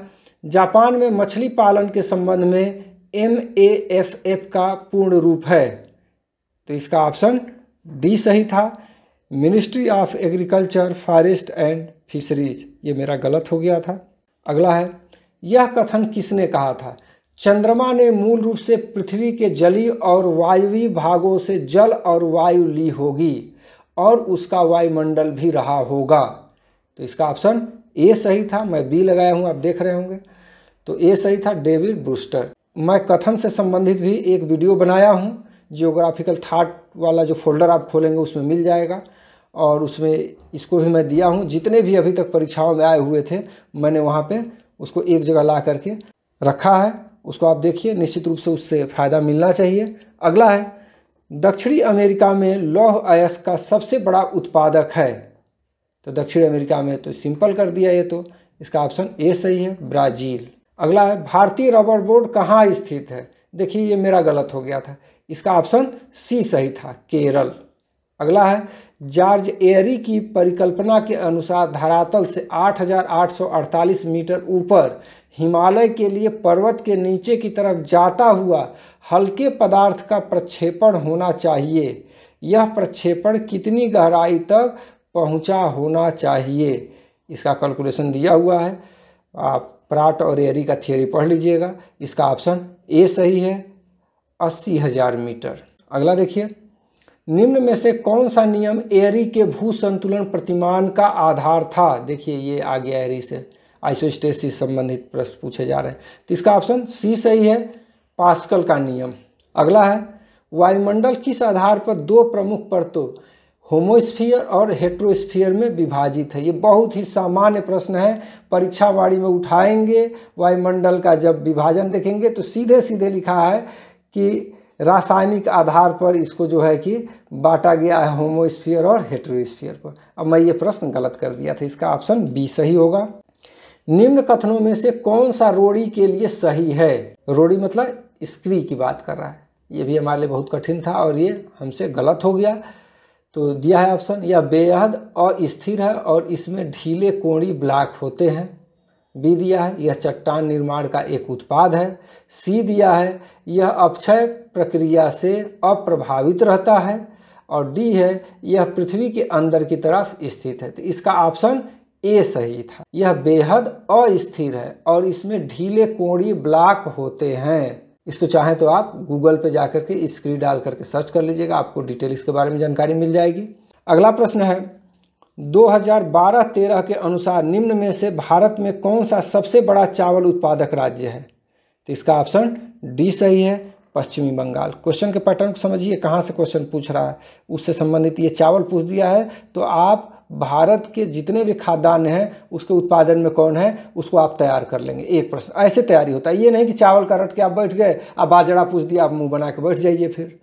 जापान में मछली पालन के संबंध में एम ए एफ एफ का पूर्ण रूप है तो इसका ऑप्शन डी सही था ministry of agriculture forest and fisheries ये मेरा गलत हो गया था अगला है यह कथन किसने कहा था चंद्रमा ने मूल रूप से पृथ्वी के जलीय और वायवीय भागों से जल और वायु ली होगी और उसका वायुमंडल भी रहा होगा तो इसका ऑप्शन ए सही था मैं बी लगाया हूँ आप देख रहे होंगे तो ए सही था डेविड ब्रूस्टर मैं कथन से संबंधित भी एक वीडियो बनाया हूँ जियोग्राफिकल थाट वाला जो फोल्डर आप खोलेंगे उसमें मिल जाएगा और उसमें इसको भी मैं दिया हूँ जितने भी अभी तक परीक्षाओं में आए हुए थे मैंने वहाँ पे उसको एक जगह ला करके रखा है उसको आप देखिए निश्चित रूप से उससे फ़ायदा मिलना चाहिए अगला है दक्षिणी अमेरिका में लौह अयस्क का सबसे बड़ा उत्पादक है तो दक्षिण अमेरिका में तो सिंपल कर दिया ये तो इसका ऑप्शन ए सही है ब्राज़ील अगला है भारतीय रबर बोर्ड कहाँ स्थित है देखिए ये मेरा गलत हो गया था इसका ऑप्शन सी सही था केरल अगला है जॉर्ज एयरी की परिकल्पना के अनुसार धरातल से 8,848 मीटर ऊपर हिमालय के लिए पर्वत के नीचे की तरफ जाता हुआ हल्के पदार्थ का प्रक्षेपण होना चाहिए यह प्रक्षेपण कितनी गहराई तक पहुंचा होना चाहिए इसका कैलकुलेशन दिया हुआ है आप प्राट और एरी का थियोरी पढ़ लीजिएगा इसका ऑप्शन ए सही है अस्सी हजार मीटर अगला देखिए निम्न में से कौन सा नियम एरी के भू संतुलन प्रतिमान का आधार था देखिए ये आ गया एरी से आइसोस्टेस संबंधित प्रश्न पूछे जा रहे हैं तो इसका ऑप्शन सी सही है पास्कल का नियम अगला है वायुमंडल किस आधार पर दो प्रमुख परतों होमोस्फीयर और हेट्रोस्फीयर में विभाजित है ये बहुत ही सामान्य प्रश्न है परीक्षा परीक्षावाड़ी में उठाएंगे वायुमंडल का जब विभाजन देखेंगे तो सीधे सीधे लिखा है कि रासायनिक आधार पर इसको जो है कि बांटा गया है होमोस्फीयर और हेट्रोस्फीयर पर अब मैं ये प्रश्न गलत कर दिया था इसका ऑप्शन बी सही होगा निम्न कथनों में से कौन सा रोड़ी के लिए सही है रोड़ी मतलब स्क्री की बात कर रहा है ये भी हमारे लिए बहुत कठिन था और ये हमसे गलत हो गया तो दिया है ऑप्शन यह बेहद अस्थिर है और इसमें ढीले कोणी ब्लॉक होते हैं बी दिया है यह चट्टान निर्माण का एक उत्पाद है सी दिया है यह अपक्षय प्रक्रिया से अप्रभावित रहता है और डी है यह पृथ्वी के अंदर की तरफ स्थित है तो इसका ऑप्शन ए सही था यह बेहद अस्थिर है और इसमें ढीले कोणी ब्लॉक होते हैं इसको चाहें तो आप गूगल पे जा करके स्क्रीन डाल करके सर्च कर लीजिएगा आपको डिटेल इसके बारे में जानकारी मिल जाएगी अगला प्रश्न है 2012-13 के अनुसार निम्न में से भारत में कौन सा सबसे बड़ा चावल उत्पादक राज्य है तो इसका ऑप्शन डी सही है पश्चिमी बंगाल क्वेश्चन के पैटर्न को समझिए कहाँ से क्वेश्चन पूछ रहा है उससे संबंधित ये चावल पूछ दिया है तो आप भारत के जितने भी खाद्यान्न हैं उसके उत्पादन में कौन है उसको आप तैयार कर लेंगे एक प्रश्न ऐसे तैयारी होता है ये नहीं कि चावल का रट के आप बैठ गए आप बाजरा पूछ दिया आप मुंह बना के बैठ जाइए फिर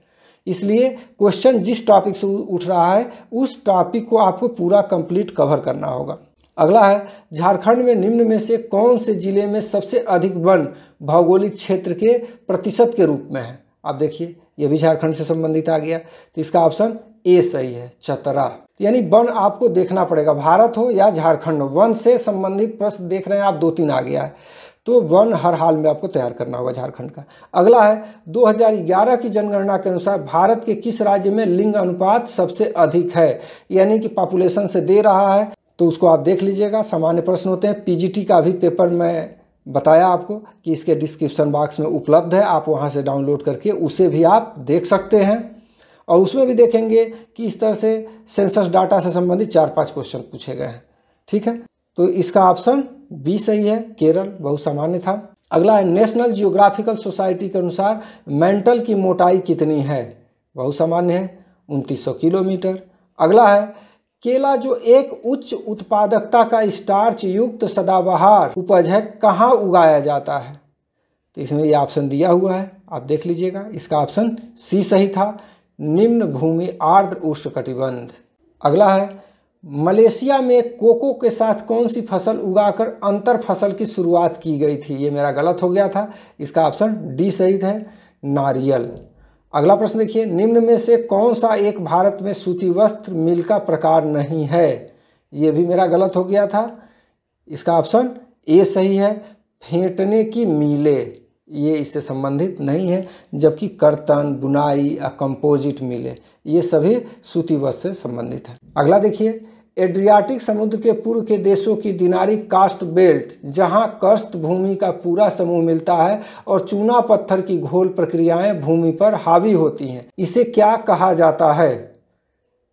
इसलिए क्वेश्चन जिस टॉपिक से उठ रहा है उस टॉपिक को आपको पूरा कंप्लीट कवर करना होगा अगला है झारखंड में निम्न में से कौन से जिले में सबसे अधिक वन भौगोलिक क्षेत्र के प्रतिशत के रूप में है आप देखिए यह भी झारखंड से संबंधित आ गया तो इसका ऑप्शन ए सही है चतरा तो यानी वन आपको देखना पड़ेगा भारत हो या झारखंड हो वन से संबंधित प्रश्न देख रहे हैं आप दो तीन आ गया है तो वन हर हाल में आपको तैयार करना होगा झारखंड का अगला है 2011 की जनगणना के अनुसार भारत के किस राज्य में लिंग अनुपात सबसे अधिक है यानी कि पॉपुलेशन से दे रहा है तो उसको आप देख लीजिएगा सामान्य प्रश्न होते हैं पीजीटी का भी पेपर में बताया आपको कि इसके डिस्क्रिप्शन बॉक्स में उपलब्ध है आप वहाँ से डाउनलोड करके उसे भी आप देख सकते हैं और उसमें भी देखेंगे कि इस तरह से सेंसस डाटा से संबंधित चार पांच क्वेश्चन पूछे गए हैं ठीक है तो इसका ऑप्शन बी सही है केरल बहुत सामान्य था अगला है नेशनल जियोग्राफिकल सोसाइटी के अनुसार मेंटल की मोटाई कितनी है बहुत सामान्य है उनतीस किलोमीटर अगला है केला जो एक उच्च उत्पादकता का स्टार्च युक्त सदाबहार उपज है कहाँ उगाया जाता है तो इसमें ये ऑप्शन दिया हुआ है आप देख लीजिएगा इसका ऑप्शन सी सही था निम्न भूमि आर्द्र उष्णकटिबंध अगला है मलेशिया में कोको के साथ कौन सी फसल उगाकर अंतर फसल की शुरुआत की गई थी ये मेरा गलत हो गया था इसका ऑप्शन डी सही है नारियल अगला प्रश्न देखिए निम्न में से कौन सा एक भारत में सूती वस्त्र मिल का प्रकार नहीं है ये भी मेरा गलत हो गया था इसका ऑप्शन ए सही है फेंटने की मीले ये इससे संबंधित नहीं है जबकि कर्तन बुनाई या कंपोजिट मिले ये सभी सूती वस्त्र से संबंधित है अगला देखिए एड्रियाटिक समुद्र के पूर्व के देशों की दिनारी कास्ट बेल्ट जहां कस्त भूमि का पूरा समूह मिलता है और चूना पत्थर की घोल प्रक्रियाएं भूमि पर हावी होती हैं इसे क्या कहा जाता है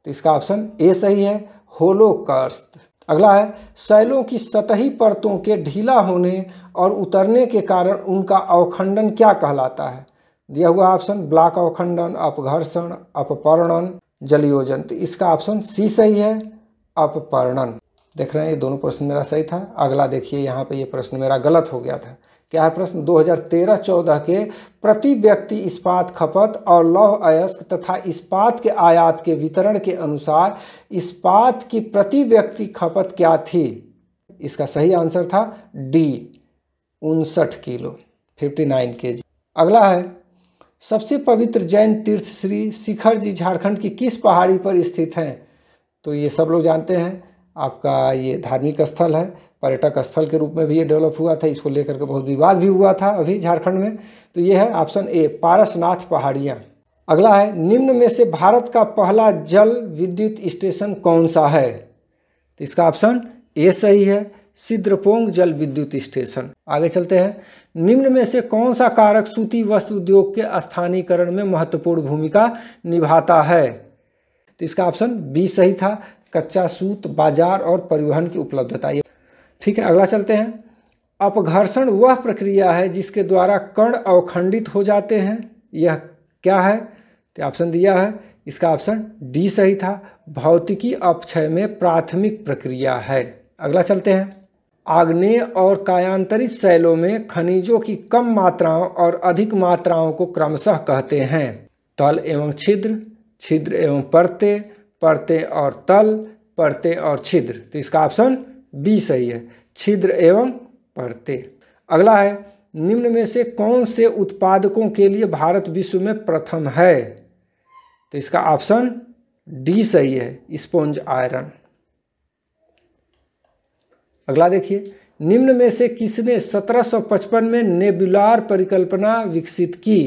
तो इसका ऑप्शन ए सही है होलो कस्त अगला है शैलों की सतही परतों के ढीला होने और उतरने के कारण उनका अवखंडन क्या कहलाता है दिया हुआ ऑप्शन ब्लाक अवखंडन अपघर्षण अपपर्णन जलयोजन तो इसका ऑप्शन सी सही है अपर्णन देख रहे हैं ये दोनों प्रश्न मेरा सही था अगला देखिए यहाँ पे ये प्रश्न मेरा गलत हो गया था क्या है प्रश्न 2013-14 के प्रति व्यक्ति इस्पात खपत और लौह अयस्क तथा इस्पात के आयात के वितरण के अनुसार इस्पात की प्रति व्यक्ति खपत क्या थी इसका सही आंसर था डी उनसठ किलो 59 केजी अगला है सबसे पवित्र जैन तीर्थ श्री शिखर जी झारखंड की किस पहाड़ी पर स्थित हैं तो ये सब लोग जानते हैं आपका ये धार्मिक स्थल है पर्यटक स्थल के रूप में भी ये डेवलप हुआ था इसको लेकर के बहुत विवाद भी हुआ था अभी झारखंड में तो ये है ऑप्शन ए पारसनाथ पहाड़ियाँ अगला है निम्न में से भारत का पहला जल विद्युत स्टेशन कौन सा है तो इसका ऑप्शन ए सही है सिद्रपोंग जल विद्युत स्टेशन आगे चलते हैं निम्न में से कौन सा कारक सूती वस्त्र उद्योग के स्थानीयकरण में महत्वपूर्ण भूमिका निभाता है तो इसका ऑप्शन बी सही था कच्चा सूत बाजार और परिवहन की उपलब्धता ये ठीक है अगला चलते हैं अपघर्षण वह प्रक्रिया है जिसके द्वारा कण अवखंडित हो जाते हैं यह क्या है तो ऑप्शन दिया है इसका ऑप्शन डी सही था भौतिकी अपक्षय में प्राथमिक प्रक्रिया है अगला चलते हैं आग्नेय और कायांतरित शैलों में खनिजों की कम मात्राओं और अधिक मात्राओं को क्रमशः कहते हैं तल एवं छिद्र छिद्र एवं परते परते और तल परते और छिद्र तो इसका ऑप्शन बी सही है छिद्र एवं परते अगला है निम्न में से कौन से उत्पादकों के लिए भारत विश्व में प्रथम है तो इसका ऑप्शन डी सही है स्पॉन्ज आयरन अगला देखिए निम्न में से किसने 1755 में नेबुलर परिकल्पना विकसित की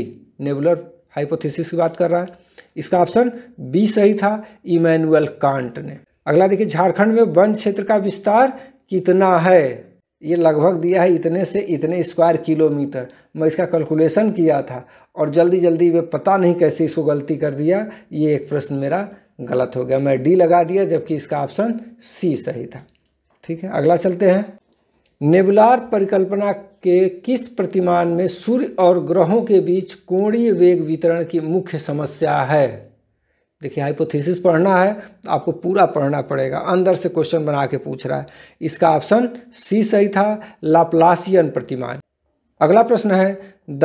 नेबुलर हाइपोथेसिस की बात कर रहा है इसका ऑप्शन बी सही था इमैनुअल कांट ने अगला देखिए झारखंड में वन क्षेत्र का विस्तार कितना है ये लगभग दिया है इतने से इतने स्क्वायर किलोमीटर मैं इसका कैलकुलेशन किया था और जल्दी जल्दी वे पता नहीं कैसे इसको गलती कर दिया ये एक प्रश्न मेरा गलत हो गया मैं डी लगा दिया जबकि इसका ऑप्शन सी सही था ठीक है अगला चलते हैं नेबुलार परिकल्पना के किस प्रतिमान में सूर्य और ग्रहों के बीच कोणीय वेग वितरण की मुख्य समस्या है देखिए हाइपोथेसिस पढ़ना है तो आपको पूरा पढ़ना पड़ेगा अंदर से क्वेश्चन बना के पूछ रहा है इसका ऑप्शन सी सही था लाप्लासियन प्रतिमान अगला प्रश्न है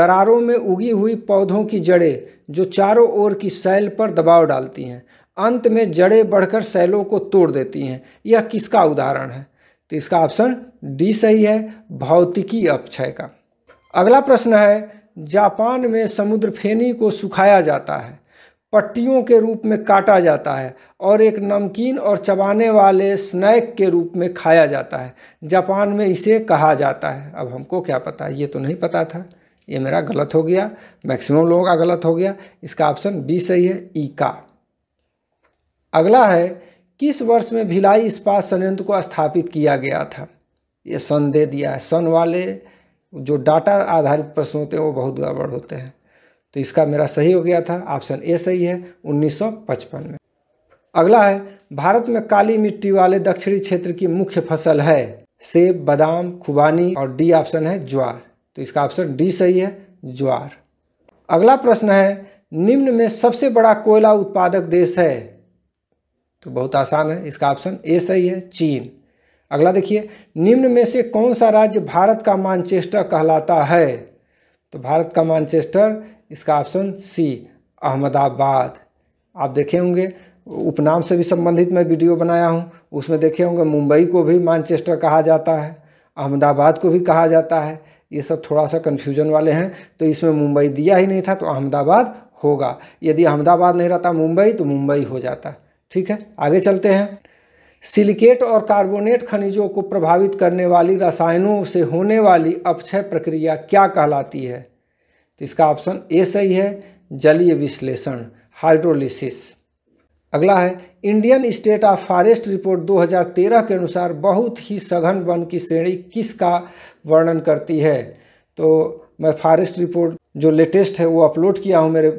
दरारों में उगी हुई पौधों की जड़ें जो चारों ओर की सैल पर दबाव डालती हैं अंत में जड़ें बढ़कर सैलों को तोड़ देती हैं यह किसका उदाहरण है तो इसका ऑप्शन डी सही है भौतिकी अपक्षय का अगला प्रश्न है जापान में समुद्र फेनी को सुखाया जाता है पट्टियों के रूप में काटा जाता है और एक नमकीन और चबाने वाले स्नैक के रूप में खाया जाता है जापान में इसे कहा जाता है अब हमको क्या पता है ये तो नहीं पता था ये मेरा गलत हो गया मैक्सिमम लोगों का गलत हो गया इसका ऑप्शन बी सही है ई का अगला है किस वर्ष में भिलाई इस्पात संयंत्र को स्थापित किया गया था ये सन दे दिया है सन वाले जो डाटा आधारित प्रश्न होते हैं वो बहुत गड़बड़ होते हैं तो इसका मेरा सही हो गया था ऑप्शन ए सही है 1955 में अगला है भारत में काली मिट्टी वाले दक्षिणी क्षेत्र की मुख्य फसल है सेब बादाम खुबानी और डी ऑप्शन है ज्वार तो इसका ऑप्शन डी सही है ज्वार अगला प्रश्न है निम्न में सबसे बड़ा कोयला उत्पादक देश है तो बहुत आसान है इसका ऑप्शन ए सही है चीन अगला देखिए निम्न में से कौन सा राज्य भारत का मानचेस्टर कहलाता है तो भारत का मानचेस्टर इसका ऑप्शन सी अहमदाबाद आप देखे होंगे उपनाम से भी संबंधित मैं वीडियो बनाया हूँ उसमें देखे होंगे मुंबई को भी मानचेस्टर कहा जाता है अहमदाबाद को भी कहा जाता है ये सब थोड़ा सा कन्फ्यूजन वाले हैं तो इसमें मुंबई दिया ही नहीं था तो अहमदाबाद होगा यदि अहमदाबाद नहीं रहता मुंबई तो मुंबई हो जाता ठीक है आगे चलते हैं सिलिकेट और कार्बोनेट खनिजों को प्रभावित करने वाली रसायनों से होने वाली अपक्षय प्रक्रिया क्या कहलाती है तो इसका ऑप्शन ए सही है जलीय विश्लेषण हाइड्रोलिसिस अगला है Indian state of forest report 2013 के अनुसार बहुत ही सघन वन की श्रेणी किसका वर्णन करती है तो मैं फॉरेस्ट रिपोर्ट जो लेटेस्ट है वो अपलोड किया हूँ मेरे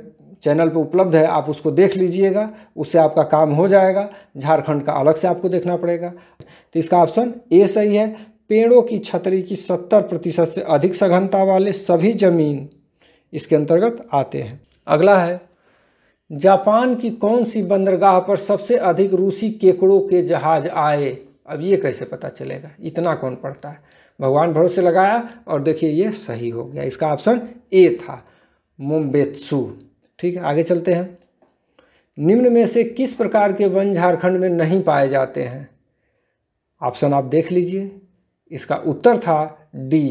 चैनल पे उपलब्ध है आप उसको देख लीजिएगा उससे आपका काम हो जाएगा झारखंड का अलग से आपको देखना पड़ेगा तो इसका ऑप्शन ए सही है पेड़ों की छतरी की सत्तर प्रतिशत से अधिक सघनता वाले सभी जमीन इसके अंतर्गत आते हैं अगला है जापान की कौन सी बंदरगाह पर सबसे अधिक रूसी केकड़ों के जहाज आए अब ये कैसे पता चलेगा इतना कौन पड़ता है भगवान भरोसे लगाया और देखिए ये सही हो गया इसका ऑप्शन ए था मुम्बेत्सू ठीक है आगे चलते हैं निम्न में से किस प्रकार के वन झारखंड में नहीं पाए जाते हैं ऑप्शन आप देख लीजिए इसका उत्तर था डी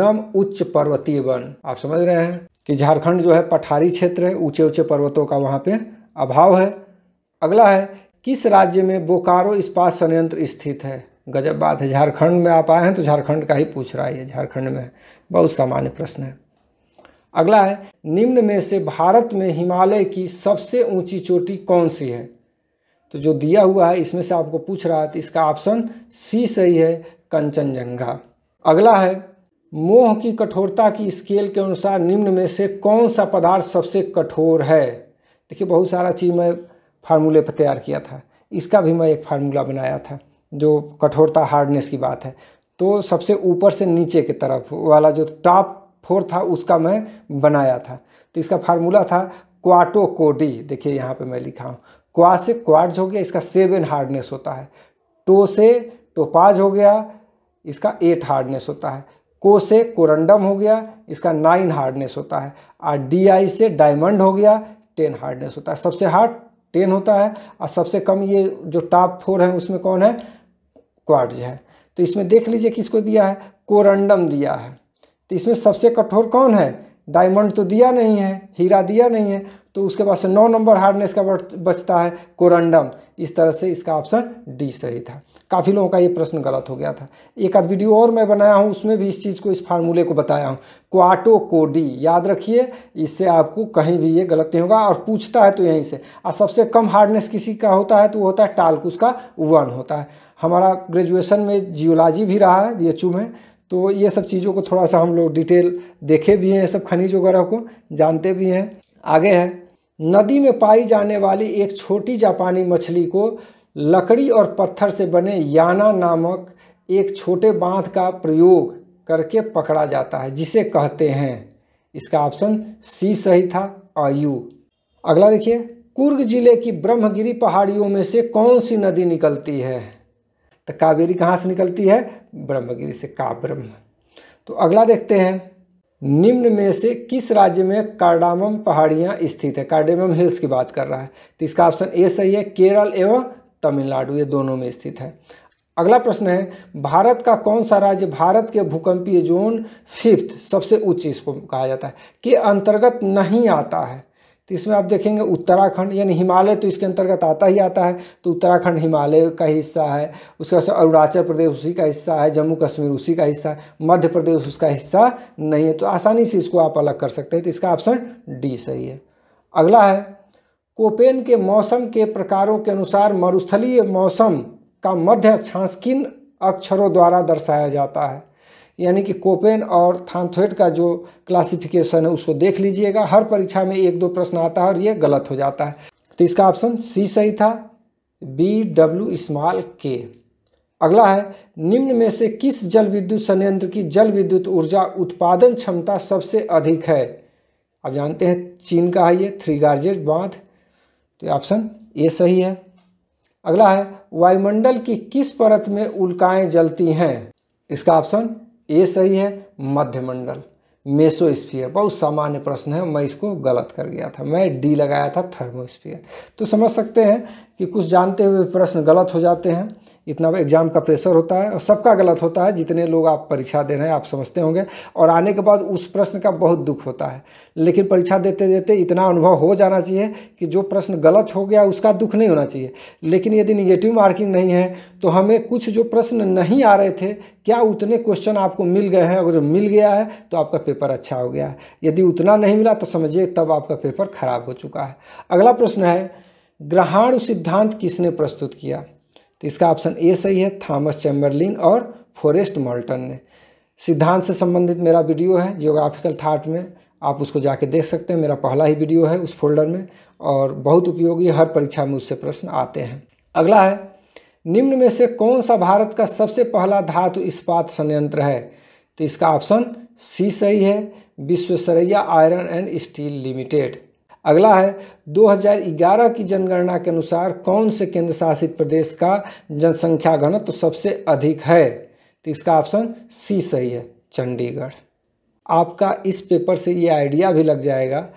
नम उच्च पर्वतीय वन आप समझ रहे हैं कि झारखंड जो है पठारी क्षेत्र है ऊंचे ऊंचे पर्वतों का वहाँ पे अभाव है अगला है किस राज्य में बोकारो इस्पात संयंत्र स्थित है गजब बात है झारखंड में आप आए हैं तो झारखंड का ही पूछ रहा है ये झारखंड में बहुत सामान्य प्रश्न है अगला है निम्न में से भारत में हिमालय की सबसे ऊंची चोटी कौन सी है तो जो दिया हुआ है इसमें से आपको पूछ रहा है तो इसका ऑप्शन सी सही है कंचनजंगा अगला है मोह की कठोरता की स्केल के अनुसार निम्न में से कौन सा पदार्थ सबसे कठोर है देखिए बहुत सारा चीज़ मैं फार्मूले पर तैयार किया था इसका भी मैं एक फार्मूला बनाया था जो कठोरता हार्डनेस की बात है तो सबसे ऊपर से नीचे की तरफ वाला जो टॉप फोर था उसका मैं बनाया था तो इसका फार्मूला था क्वाटो कोडी देखिए यहाँ पे मैं लिखा हूँ क्वा से क्वाड्स हो गया इसका सेवन हार्डनेस होता है टो से टोपाज हो गया इसका एट हार्डनेस होता है को से कोरंडम हो गया इसका नाइन हार्डनेस होता है और डी आई से डायमंड हो गया टेन हार्डनेस होता है सबसे हार्ड टेन होता है और सबसे कम ये जो टॉप फोर है उसमें कौन है क्वाड्स है तो इसमें देख लीजिए किसको दिया है कोरंडम दिया है तो इसमें सबसे कठोर कौन है डायमंड तो दिया नहीं है हीरा दिया नहीं है तो उसके बाद से नौ नंबर हार्डनेस का बचता है कोरंडम इस तरह से इसका ऑप्शन डी सही था काफ़ी लोगों का ये प्रश्न गलत हो गया था एक आध वीडियो और मैं बनाया हूँ उसमें भी इस चीज़ को इस फार्मूले को बताया हूँ क्वाटो कोडी याद रखिए इससे आपको कहीं भी ये गलत नहीं होगा और पूछता है तो यहीं से और सबसे कम हार्डनेस किसी का होता है तो वो होता है टाल्कुस का वन होता है हमारा ग्रेजुएशन में जियोलॉजी भी रहा है बी में तो ये सब चीज़ों को थोड़ा सा हम लोग डिटेल देखे भी हैं सब खनिज वगैरह को जानते भी हैं आगे है नदी में पाई जाने वाली एक छोटी जापानी मछली को लकड़ी और पत्थर से बने याना नामक एक छोटे बांध का प्रयोग करके पकड़ा जाता है जिसे कहते हैं इसका ऑप्शन सी सही था आयु अगला देखिए कुर्ग जिले की ब्रह्मगिरी पहाड़ियों में से कौन सी नदी निकलती है तो कावेरी कहाँ से निकलती है ब्रह्मगिरी से का ब्रह्म तो अगला देखते हैं निम्न में से किस राज्य में कार्डामम पहाड़ियाँ स्थित है कार्डेमम हिल्स की बात कर रहा है तो इसका ऑप्शन ए सही है केरल एवं तमिलनाडु ये दोनों में स्थित है अगला प्रश्न है भारत का कौन सा राज्य भारत के भूकंपीय जोन फिफ्थ सबसे उच्च इसको कहा जाता है के अंतर्गत नहीं आता है तो इसमें आप देखेंगे उत्तराखंड यानी हिमालय तो इसके अंतर्गत आता ही आता है तो उत्तराखंड हिमालय का हिस्सा है उसके बाद अरुणाचल प्रदेश उसी का हिस्सा है जम्मू कश्मीर उसी का हिस्सा है मध्य प्रदेश उसका हिस्सा नहीं है तो आसानी से इसको आप अलग कर सकते हैं तो इसका ऑप्शन डी सही है अगला है कोपेन के मौसम के प्रकारों के अनुसार मरुस्थलीय मौसम का मध्य अक्षांश किन अक्षरों द्वारा दर्शाया जाता है यानी कि कोपेन और थानथोइट का जो क्लासिफिकेशन है उसको देख लीजिएगा हर परीक्षा में एक दो प्रश्न आता है और ये गलत हो जाता है तो इसका ऑप्शन सी सही था बी डब्ल्यू स्मॉल के अगला है निम्न में से किस जल विद्युत संयंत्र की जल विद्युत ऊर्जा उत्पादन क्षमता सबसे अधिक है आप जानते हैं चीन का है ये थ्री गार्जेट बांध तो ऑप्शन ए सही है अगला है वायुमंडल की किस परत में उल्काएं जलती हैं इसका ऑप्शन ए सही है मध्यमंडल मेसोस्फीयर बहुत सामान्य प्रश्न है मैं इसको गलत कर गया था मैं डी लगाया था थर्मोस्फीयर तो समझ सकते हैं कि कुछ जानते हुए प्रश्न गलत हो जाते हैं इतना एग्ज़ाम का प्रेशर होता है और सबका गलत होता है जितने लोग आप परीक्षा दे रहे हैं आप समझते होंगे और आने के बाद उस प्रश्न का बहुत दुख होता है लेकिन परीक्षा देते देते इतना अनुभव हो जाना चाहिए कि जो प्रश्न गलत हो गया उसका दुख नहीं होना चाहिए लेकिन यदि निगेटिव मार्किंग नहीं है तो हमें कुछ जो प्रश्न नहीं आ रहे थे क्या उतने क्वेश्चन आपको मिल गए हैं अगर मिल गया है तो आपका पेपर अच्छा हो गया है यदि उतना नहीं मिला तो समझिए तब आपका पेपर खराब हो चुका है अगला प्रश्न है ग्रहाणु सिद्धांत किसने प्रस्तुत किया तो इसका ऑप्शन ए सही है थॉमस चैम्बरलिन और फॉरेस्ट मॉल्टन ने सिद्धांत से संबंधित मेरा वीडियो है जियोग्राफिकल थाट में आप उसको जाके देख सकते हैं मेरा पहला ही वीडियो है उस फोल्डर में और बहुत उपयोगी हर परीक्षा में उससे प्रश्न आते हैं अगला है निम्न में से कौन सा भारत का सबसे पहला धातु इस्पात संयंत्र है तो इसका ऑप्शन सी सही है Visvesvaraya iron and steel limited अगला है 2011 की जनगणना के अनुसार कौन से केंद्र शासित प्रदेश का जनसंख्या घनत्व तो सबसे अधिक है तो इसका ऑप्शन सी सही है चंडीगढ़ आपका इस पेपर से ये आइडिया भी लग जाएगा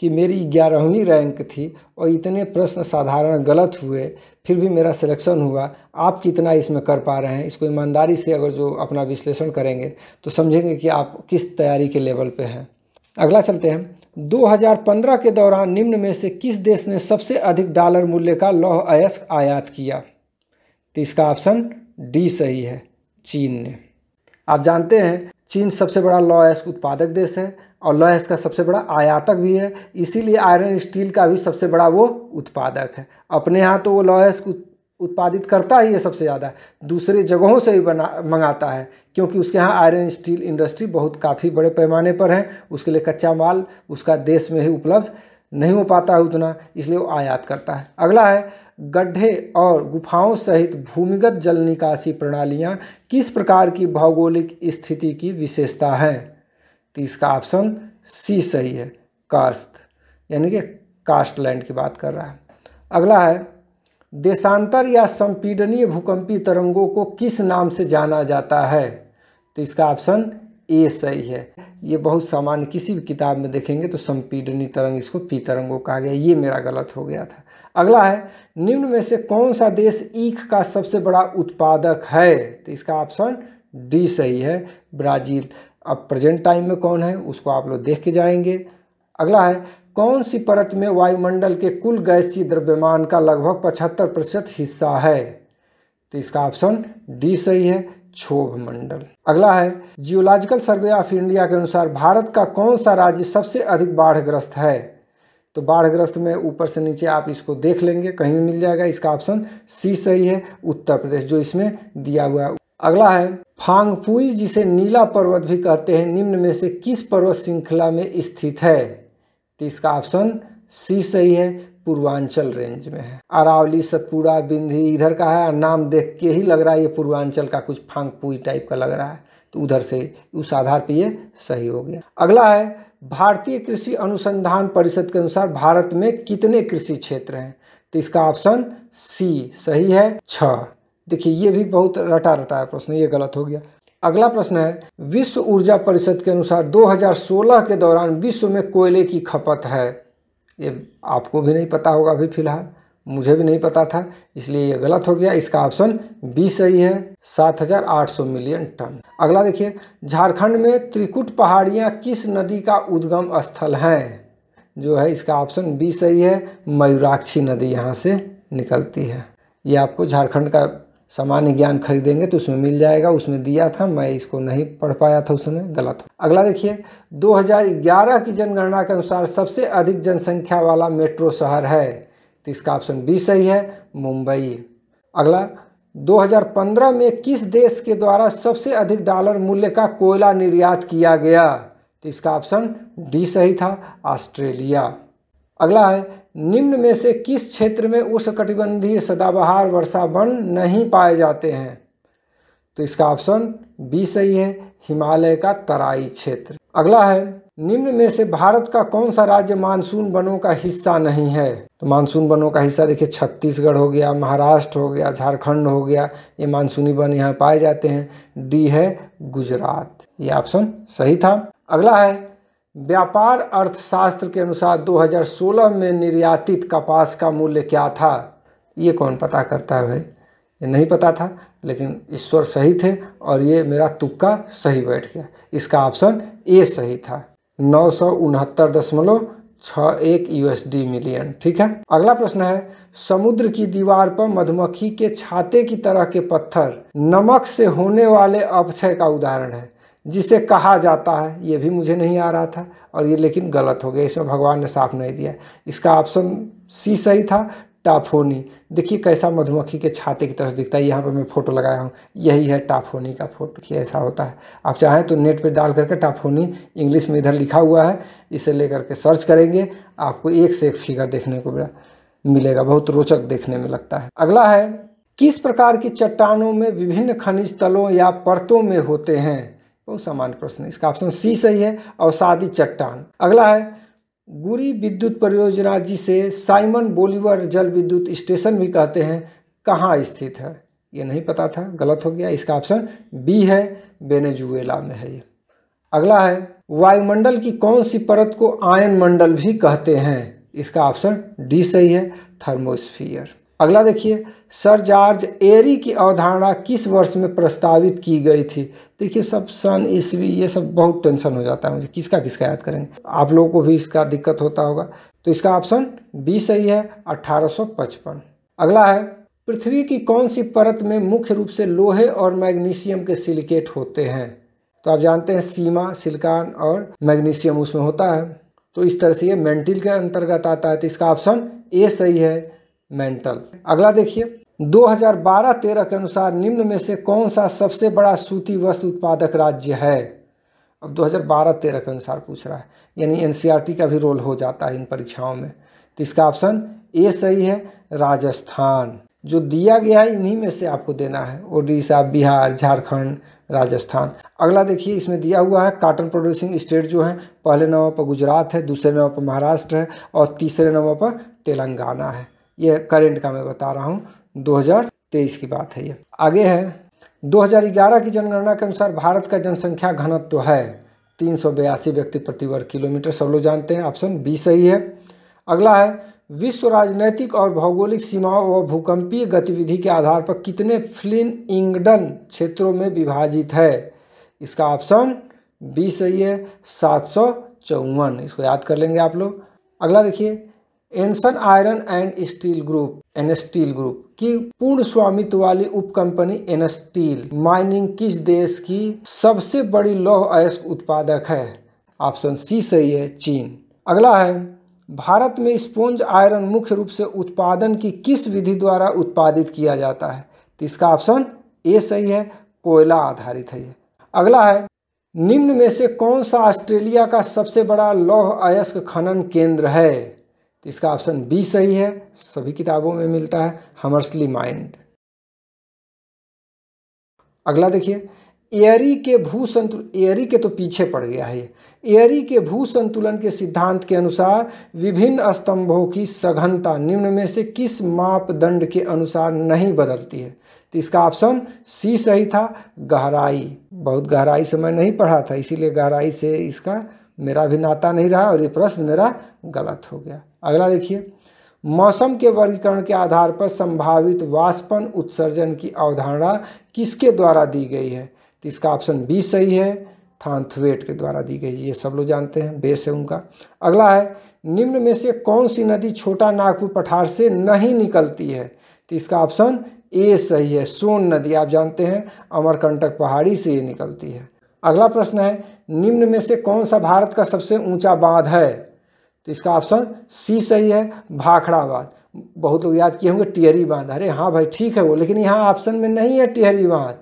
कि मेरी ग्यारहवीं रैंक थी और इतने प्रश्न साधारण गलत हुए फिर भी मेरा सिलेक्शन हुआ आप कितना इसमें कर पा रहे हैं इसको ईमानदारी से अगर जो अपना विश्लेषण करेंगे तो समझेंगे कि आप किस तैयारी के लेवल पे हैं अगला चलते हैं 2015 के दौरान निम्न में से किस देश ने सबसे अधिक डॉलर मूल्य का लौह अयस्क आयात किया तो इसका ऑप्शन डी सही है चीन ने आप जानते हैं चीन सबसे बड़ा लौह अयस्क उत्पादक देश है और लौह अयस्क का सबसे बड़ा आयातक भी है इसीलिए आयरन स्टील का भी सबसे बड़ा वो उत्पादक है अपने यहाँ तो वो लौह अयस्क उत्पादित करता ही है सबसे ज़्यादा दूसरे जगहों से ही बना मंगाता है क्योंकि उसके यहाँ आयरन स्टील इंडस्ट्री बहुत काफ़ी बड़े पैमाने पर है उसके लिए कच्चा माल उसका देश में ही उपलब्ध नहीं हो पाता है उतना इसलिए वो आयात करता है अगला है गड्ढे और गुफाओं सहित भूमिगत जल निकासी प्रणालियाँ किस प्रकार की भौगोलिक स्थिति की विशेषता है तो इसका ऑप्शन सी सही है कास्ट यानी कि कास्ट लैंड की बात कर रहा है अगला है देशांतर या संपीडनीय भूकंपी तरंगों को किस नाम से जाना जाता है तो इसका ऑप्शन ए सही है ये बहुत सामान्य किसी भी किताब में देखेंगे तो संपीडनी तरंग इसको पी तरंगों कहा गया ये मेरा गलत हो गया था अगला है निम्न में से कौन सा देश ईख का सबसे बड़ा उत्पादक है तो इसका ऑप्शन डी सही है ब्राज़ील अब प्रेजेंट टाइम में कौन है उसको आप लोग देख के जाएंगे अगला है कौन सी परत में वायुमंडल के कुल गैसीय द्रव्यमान का लगभग पचहत्तर प्रतिशत हिस्सा है तो इसका ऑप्शन डी सही है क्षोभ मंडल अगला है जियोलॉजिकल सर्वे ऑफ इंडिया के अनुसार भारत का कौन सा राज्य सबसे अधिक बाढ़ग्रस्त है तो बाढ़ग्रस्त में ऊपर से नीचे आप इसको देख लेंगे कहीं मिल जाएगा इसका ऑप्शन सी सही है उत्तर प्रदेश जो इसमें दिया हुआ है अगला है फांगपुई जिसे नीला पर्वत भी कहते हैं निम्न में से किस पर्वत श्रृंखला में स्थित है तो इसका ऑप्शन सी सही है पूर्वांचल रेंज में है अरावली सतपुड़ा बिंदी इधर का है नाम देख के ही लग रहा है ये पूर्वांचल का कुछ फांगपुई टाइप का लग रहा है तो उधर से उस आधार पे ये सही हो गया अगला है भारतीय कृषि अनुसंधान परिषद के अनुसार भारत में कितने कृषि क्षेत्र हैं तो इसका ऑप्शन सी सही है छ देखिए ये भी बहुत रटा रटा है प्रश्न ये गलत हो गया अगला प्रश्न है विश्व ऊर्जा परिषद के अनुसार 2016 के दौरान विश्व में कोयले की खपत है ये आपको भी नहीं पता होगा अभी फिलहाल मुझे भी नहीं पता था इसलिए ये गलत हो गया इसका ऑप्शन बी सही है 7,800 मिलियन टन अगला देखिए झारखंड में त्रिकुट पहाड़ियाँ किस नदी का उद्गम स्थल हैं जो है इसका ऑप्शन बी सही है मयूराक्षी नदी यहाँ से निकलती है ये आपको झारखंड का सामान्य ज्ञान खरीदेंगे तो उसमें मिल जाएगा उसमें दिया था मैं इसको नहीं पढ़ पाया था उस समय गलत अगला देखिए 2011 की जनगणना के अनुसार सबसे अधिक जनसंख्या वाला मेट्रो शहर है तो इसका ऑप्शन बी सही है मुंबई अगला 2015 में किस देश के द्वारा सबसे अधिक डॉलर मूल्य का कोयला निर्यात किया गया तो इसका ऑप्शन डी सही था ऑस्ट्रेलिया अगला है निम्न में से किस क्षेत्र में उष्णकटिबंधीय सदाबहार वर्षा वन नहीं पाए जाते हैं तो इसका ऑप्शन बी सही है हिमालय का तराई क्षेत्र अगला है निम्न में से भारत का कौन सा राज्य मानसून वनों का हिस्सा नहीं है तो मानसून वनों का हिस्सा देखिए छत्तीसगढ़ हो गया महाराष्ट्र हो गया झारखंड हो गया ये मानसूनी वन यहाँ पाए जाते हैं डी है गुजरात ये ऑप्शन सही था अगला है व्यापार अर्थशास्त्र के अनुसार 2016 में निर्यातित कपास का मूल्य क्या था ये कौन पता करता है भाई ये नहीं पता था लेकिन ईश्वर सही थे और ये मेरा तुक्का सही बैठ गया इसका ऑप्शन ए सही था नौ सौ उनहत्तर दशमलव छ एक यूएसडी मिलियन ठीक है अगला प्रश्न है समुद्र की दीवार पर मधुमक्खी के छाते की तरह के पत्थर नमक से होने वाले अपक्षय का उदाहरण है जिसे कहा जाता है ये भी मुझे नहीं आ रहा था और ये लेकिन गलत हो गया इसमें भगवान ने साफ नहीं दिया इसका ऑप्शन सी सही था टाफोनी देखिए कैसा मधुमक्खी के छाते की तरह दिखता है यहाँ पर मैं फ़ोटो लगाया हूँ यही है टाफोनी का फोटो कि ऐसा होता है आप चाहें तो नेट पे डाल करके टाफोनी इंग्लिश में इधर लिखा हुआ है इसे लेकर के सर्च करेंगे आपको एक से एक फिगर देखने को मिलेगा बहुत रोचक देखने में लगता है अगला है किस प्रकार की चट्टानों में विभिन्न खनिज तलों या परतों में होते हैं बहुत सामान्य प्रश्न है इसका ऑप्शन सी सही है अवसादी चट्टान अगला है गुरी विद्युत परियोजना जिसे साइमन बोलीवर जल विद्युत स्टेशन भी कहते हैं कहाँ स्थित है ये नहीं पता था गलत हो गया इसका ऑप्शन बी है बेनेजुएला में है ये अगला है वायुमंडल की कौन सी परत को आयन मंडल भी कहते हैं इसका ऑप्शन डी सही है थर्मोस्फीयर अगला देखिए सर जॉर्ज एरी की अवधारणा किस वर्ष में प्रस्तावित की गई थी देखिए सब सन ईस्वी ये सब बहुत टेंशन हो जाता है मुझे किसका किसका याद करेंगे आप लोगों को भी इसका दिक्कत होता होगा तो इसका ऑप्शन बी सही है 1855 अगला है पृथ्वी की कौन सी परत में मुख्य रूप से लोहे और मैग्नीशियम के सिलिकेट होते हैं तो आप जानते हैं सीमा सिलकान और मैग्नीशियम उसमें होता है तो इस तरह से ये मेंटिल के अंतर्गत आता है तो इसका ऑप्शन ए सही है मेंटल अगला देखिए 2012-13 के अनुसार निम्न में से कौन सा सबसे बड़ा सूती वस्त्र उत्पादक राज्य है अब 2012-13 के अनुसार पूछ रहा है यानी एनसीईआरटी e का भी रोल हो जाता है इन परीक्षाओं में तो इसका ऑप्शन ए सही है राजस्थान जो दिया गया है इन्हीं में से आपको देना है ओडिशा बिहार झारखंड राजस्थान अगला देखिए इसमें दिया हुआ है काटन प्रोड्यूसिंग स्टेट जो है पहले नंबर पर गुजरात है दूसरे नंबर पर महाराष्ट्र है और तीसरे नंबर पर तेलंगाना है ये करेंट का मैं बता रहा हूँ 2023 की बात है ये आगे है 2011 की जनगणना के अनुसार भारत का जनसंख्या घनत्व तो है तीन व्यक्ति प्रति वर्ग किलोमीटर सब लोग जानते हैं ऑप्शन बी सही है अगला है विश्व राजनैतिक और भौगोलिक सीमाओं व भूकंपीय गतिविधि के आधार पर कितने फ्लिन इंगडन क्षेत्रों में विभाजित है इसका ऑप्शन बी सही है सात सौ चौवन इसको याद कर लेंगे आप लोग अगला देखिए एंसन आयरन एंड स्टील ग्रुप एन स्टील ग्रुप की पूर्ण स्वामित्व वाली उप कंपनी एन स्टील माइनिंग किस देश की सबसे बड़ी लौह अयस्क उत्पादक है ऑप्शन सी सही है चीन अगला है भारत में स्पोंज आयरन मुख्य रूप से उत्पादन की किस विधि द्वारा उत्पादित किया जाता है तो इसका ऑप्शन ए सही है कोयला आधारित है अगला है निम्न में से कौन सा ऑस्ट्रेलिया का सबसे बड़ा लौह अयस्क खनन केंद्र है इसका ऑप्शन बी सही है सभी किताबों में मिलता है हमर्सली माइंड अगला देखिए एयरी के भू संतुलन एयरी के तो पीछे पड़ गया है एयरी के भू संतुलन के सिद्धांत के अनुसार विभिन्न स्तंभों की सघनता निम्न में से किस मापदंड के अनुसार नहीं बदलती है तो इसका ऑप्शन सी सही था गहराई बहुत गहराई से मैं नहीं पढ़ा था इसीलिए गहराई से इसका मेरा भी नाता नहीं रहा और ये प्रश्न मेरा गलत हो गया अगला देखिए मौसम के वर्गीकरण के आधार पर संभावित वाष्पन उत्सर्जन की अवधारणा किसके द्वारा दी गई है तो इसका ऑप्शन बी सही है थानथवेट के द्वारा दी गई ये सब लोग जानते हैं बेस है उनका अगला है निम्न में से कौन सी नदी छोटा नागपुर पठार से नहीं निकलती है तो इसका ऑप्शन ए सही है सोन नदी आप जानते हैं अमरकंटक पहाड़ी से ये निकलती है अगला प्रश्न है निम्न में से कौन सा भारत का सबसे ऊंचा बांध है तो इसका ऑप्शन सी सही है भाखड़ा बांध बहुत लोग याद किए होंगे टिहरी बांध अरे हाँ भाई ठीक है वो लेकिन यहाँ ऑप्शन में नहीं है टिहरी बांध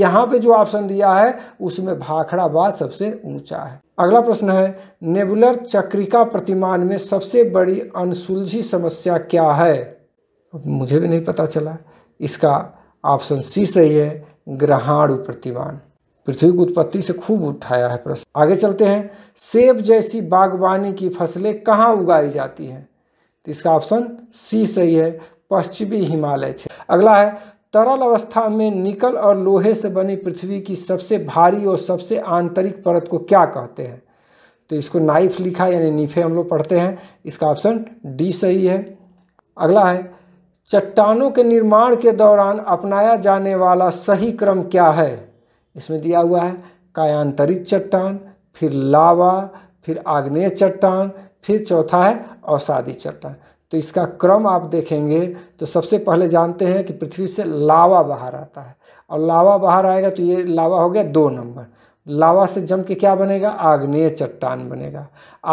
यहाँ पे जो ऑप्शन दिया है उसमें भाखड़ा बांध सबसे ऊंचा है अगला प्रश्न है नेबुलर चक्रिका प्रतिमान में सबसे बड़ी अनसुलझी समस्या क्या है मुझे भी नहीं पता चला इसका ऑप्शन सी सही है ग्रहाणु प्रतिमान पृथ्वी की उत्पत्ति से खूब उठाया है प्रश्न आगे चलते हैं सेब जैसी बागवानी की फसलें कहाँ उगाई जाती हैं तो इसका ऑप्शन सी सही है पश्चिमी हिमालय से अगला है तरल अवस्था में निकल और लोहे से बनी पृथ्वी की सबसे भारी और सबसे आंतरिक परत को क्या कहते हैं तो इसको नाइफ लिखा यानी नीफे हम लोग पढ़ते हैं इसका ऑप्शन डी सही है अगला है चट्टानों के निर्माण के दौरान अपनाया जाने वाला सही क्रम क्या है इसमें दिया हुआ है कायांतरित चट्टान फिर लावा फिर आग्नेय चट्टान फिर चौथा है औसादी चट्टान तो इसका क्रम आप देखेंगे तो सबसे पहले जानते हैं कि पृथ्वी से लावा बाहर आता है और लावा बाहर आएगा तो ये लावा हो गया दो नंबर लावा से जम के क्या बनेगा आग्नेय चट्टान बनेगा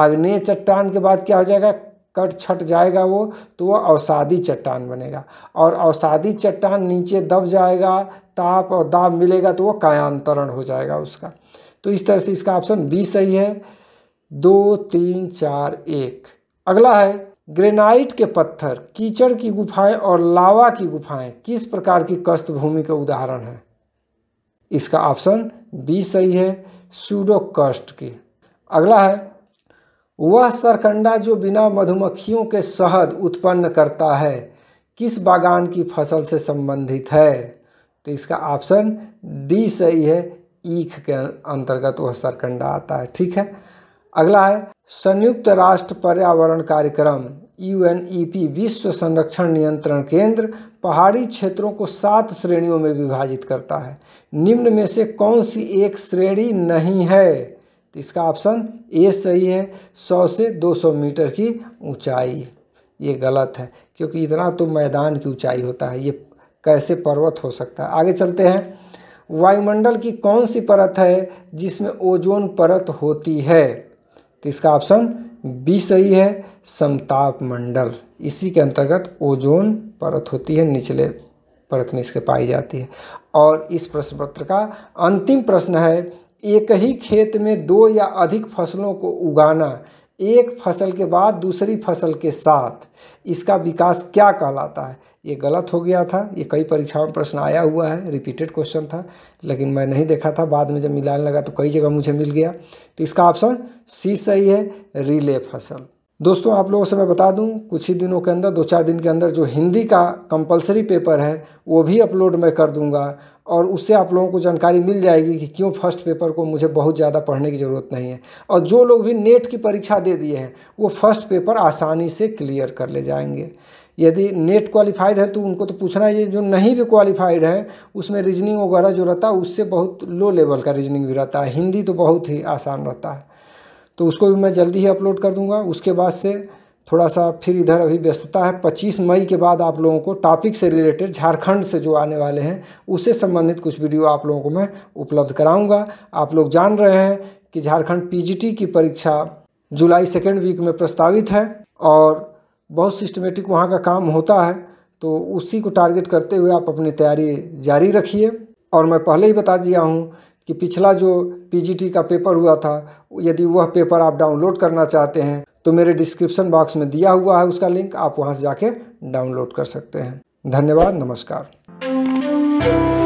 आग्नेय चट्टान के बाद क्या हो जाएगा कट छट जाएगा वो तो वो अवसादी चट्टान बनेगा और अवसादी चट्टान नीचे दब जाएगा ताप और दाब मिलेगा तो वो कायांतरण हो जाएगा उसका तो इस तरह से इसका ऑप्शन बी सही है दो तीन चार एक अगला है ग्रेनाइट के पत्थर कीचड़ की गुफाएं और लावा की गुफाएं किस प्रकार की कस्त भूमि का उदाहरण है इसका ऑप्शन बी सही है सूडो कष्ट की अगला है वह सरकंडा जो बिना मधुमक्खियों के शहद उत्पन्न करता है किस बागान की फसल से संबंधित है तो इसका ऑप्शन डी सही है ईख के अंतर्गत वह सरकंडा आता है ठीक है अगला है संयुक्त राष्ट्र पर्यावरण कार्यक्रम यू एन ई पी विश्व संरक्षण नियंत्रण केंद्र पहाड़ी क्षेत्रों को सात श्रेणियों में विभाजित करता है निम्न में से कौन सी एक श्रेणी नहीं है तो इसका ऑप्शन ए सही है 100 से 200 मीटर की ऊंचाई ये गलत है क्योंकि इतना तो मैदान की ऊंचाई होता है ये कैसे पर्वत हो सकता है आगे चलते हैं वायुमंडल की कौन सी परत है जिसमें ओजोन परत होती है तो इसका ऑप्शन बी सही है समताप मंडल इसी के अंतर्गत ओजोन परत होती है निचले परत में इसके पाई जाती है और इस प्रश्न पत्र का अंतिम प्रश्न है एक ही खेत में दो या अधिक फसलों को उगाना एक फसल के बाद दूसरी फसल के साथ इसका विकास क्या कहलाता है ये गलत हो गया था ये कई परीक्षाओं में प्रश्न आया हुआ है रिपीटेड क्वेश्चन था लेकिन मैं नहीं देखा था बाद में जब मिलाने लगा तो कई जगह मुझे मिल गया तो इसका ऑप्शन सी सही है रिले फसल दोस्तों आप लोगों से मैं बता दूं कुछ ही दिनों के अंदर दो चार दिन के अंदर जो हिंदी का कंपलसरी पेपर है वो भी अपलोड मैं कर दूंगा और उससे आप लोगों को जानकारी मिल जाएगी कि क्यों फर्स्ट पेपर को मुझे बहुत ज़्यादा पढ़ने की ज़रूरत नहीं है और जो लोग भी नेट की परीक्षा दे दिए हैं वो फर्स्ट पेपर आसानी से क्लियर कर ले जाएंगे यदि नेट क्वालिफाइड है तो उनको तो पूछना है जो नहीं भी क्वालिफाइड है उसमें रीजनिंग वगैरह जो रहता है उससे बहुत लो लेवल का रीजनिंग भी रहता है हिंदी तो बहुत ही आसान रहता है तो उसको भी मैं जल्दी ही अपलोड कर दूँगा उसके बाद से थोड़ा सा फिर इधर अभी व्यस्तता है 25 मई के बाद आप लोगों को टॉपिक से रिलेटेड झारखंड से जो आने वाले हैं उससे संबंधित कुछ वीडियो आप लोगों को मैं उपलब्ध कराऊंगा आप लोग जान रहे हैं कि झारखंड पीजीटी की परीक्षा जुलाई सेकेंड वीक में प्रस्तावित है और बहुत सिस्टमेटिक वहाँ का काम होता है तो उसी को टारगेट करते हुए आप अपनी तैयारी जारी रखिए और मैं पहले ही बता दिया हूँ कि पिछला जो पीजीटी का पेपर हुआ था यदि वह पेपर आप डाउनलोड करना चाहते हैं तो मेरे डिस्क्रिप्शन बॉक्स में दिया हुआ है उसका लिंक आप वहाँ से जाके डाउनलोड कर सकते हैं धन्यवाद नमस्कार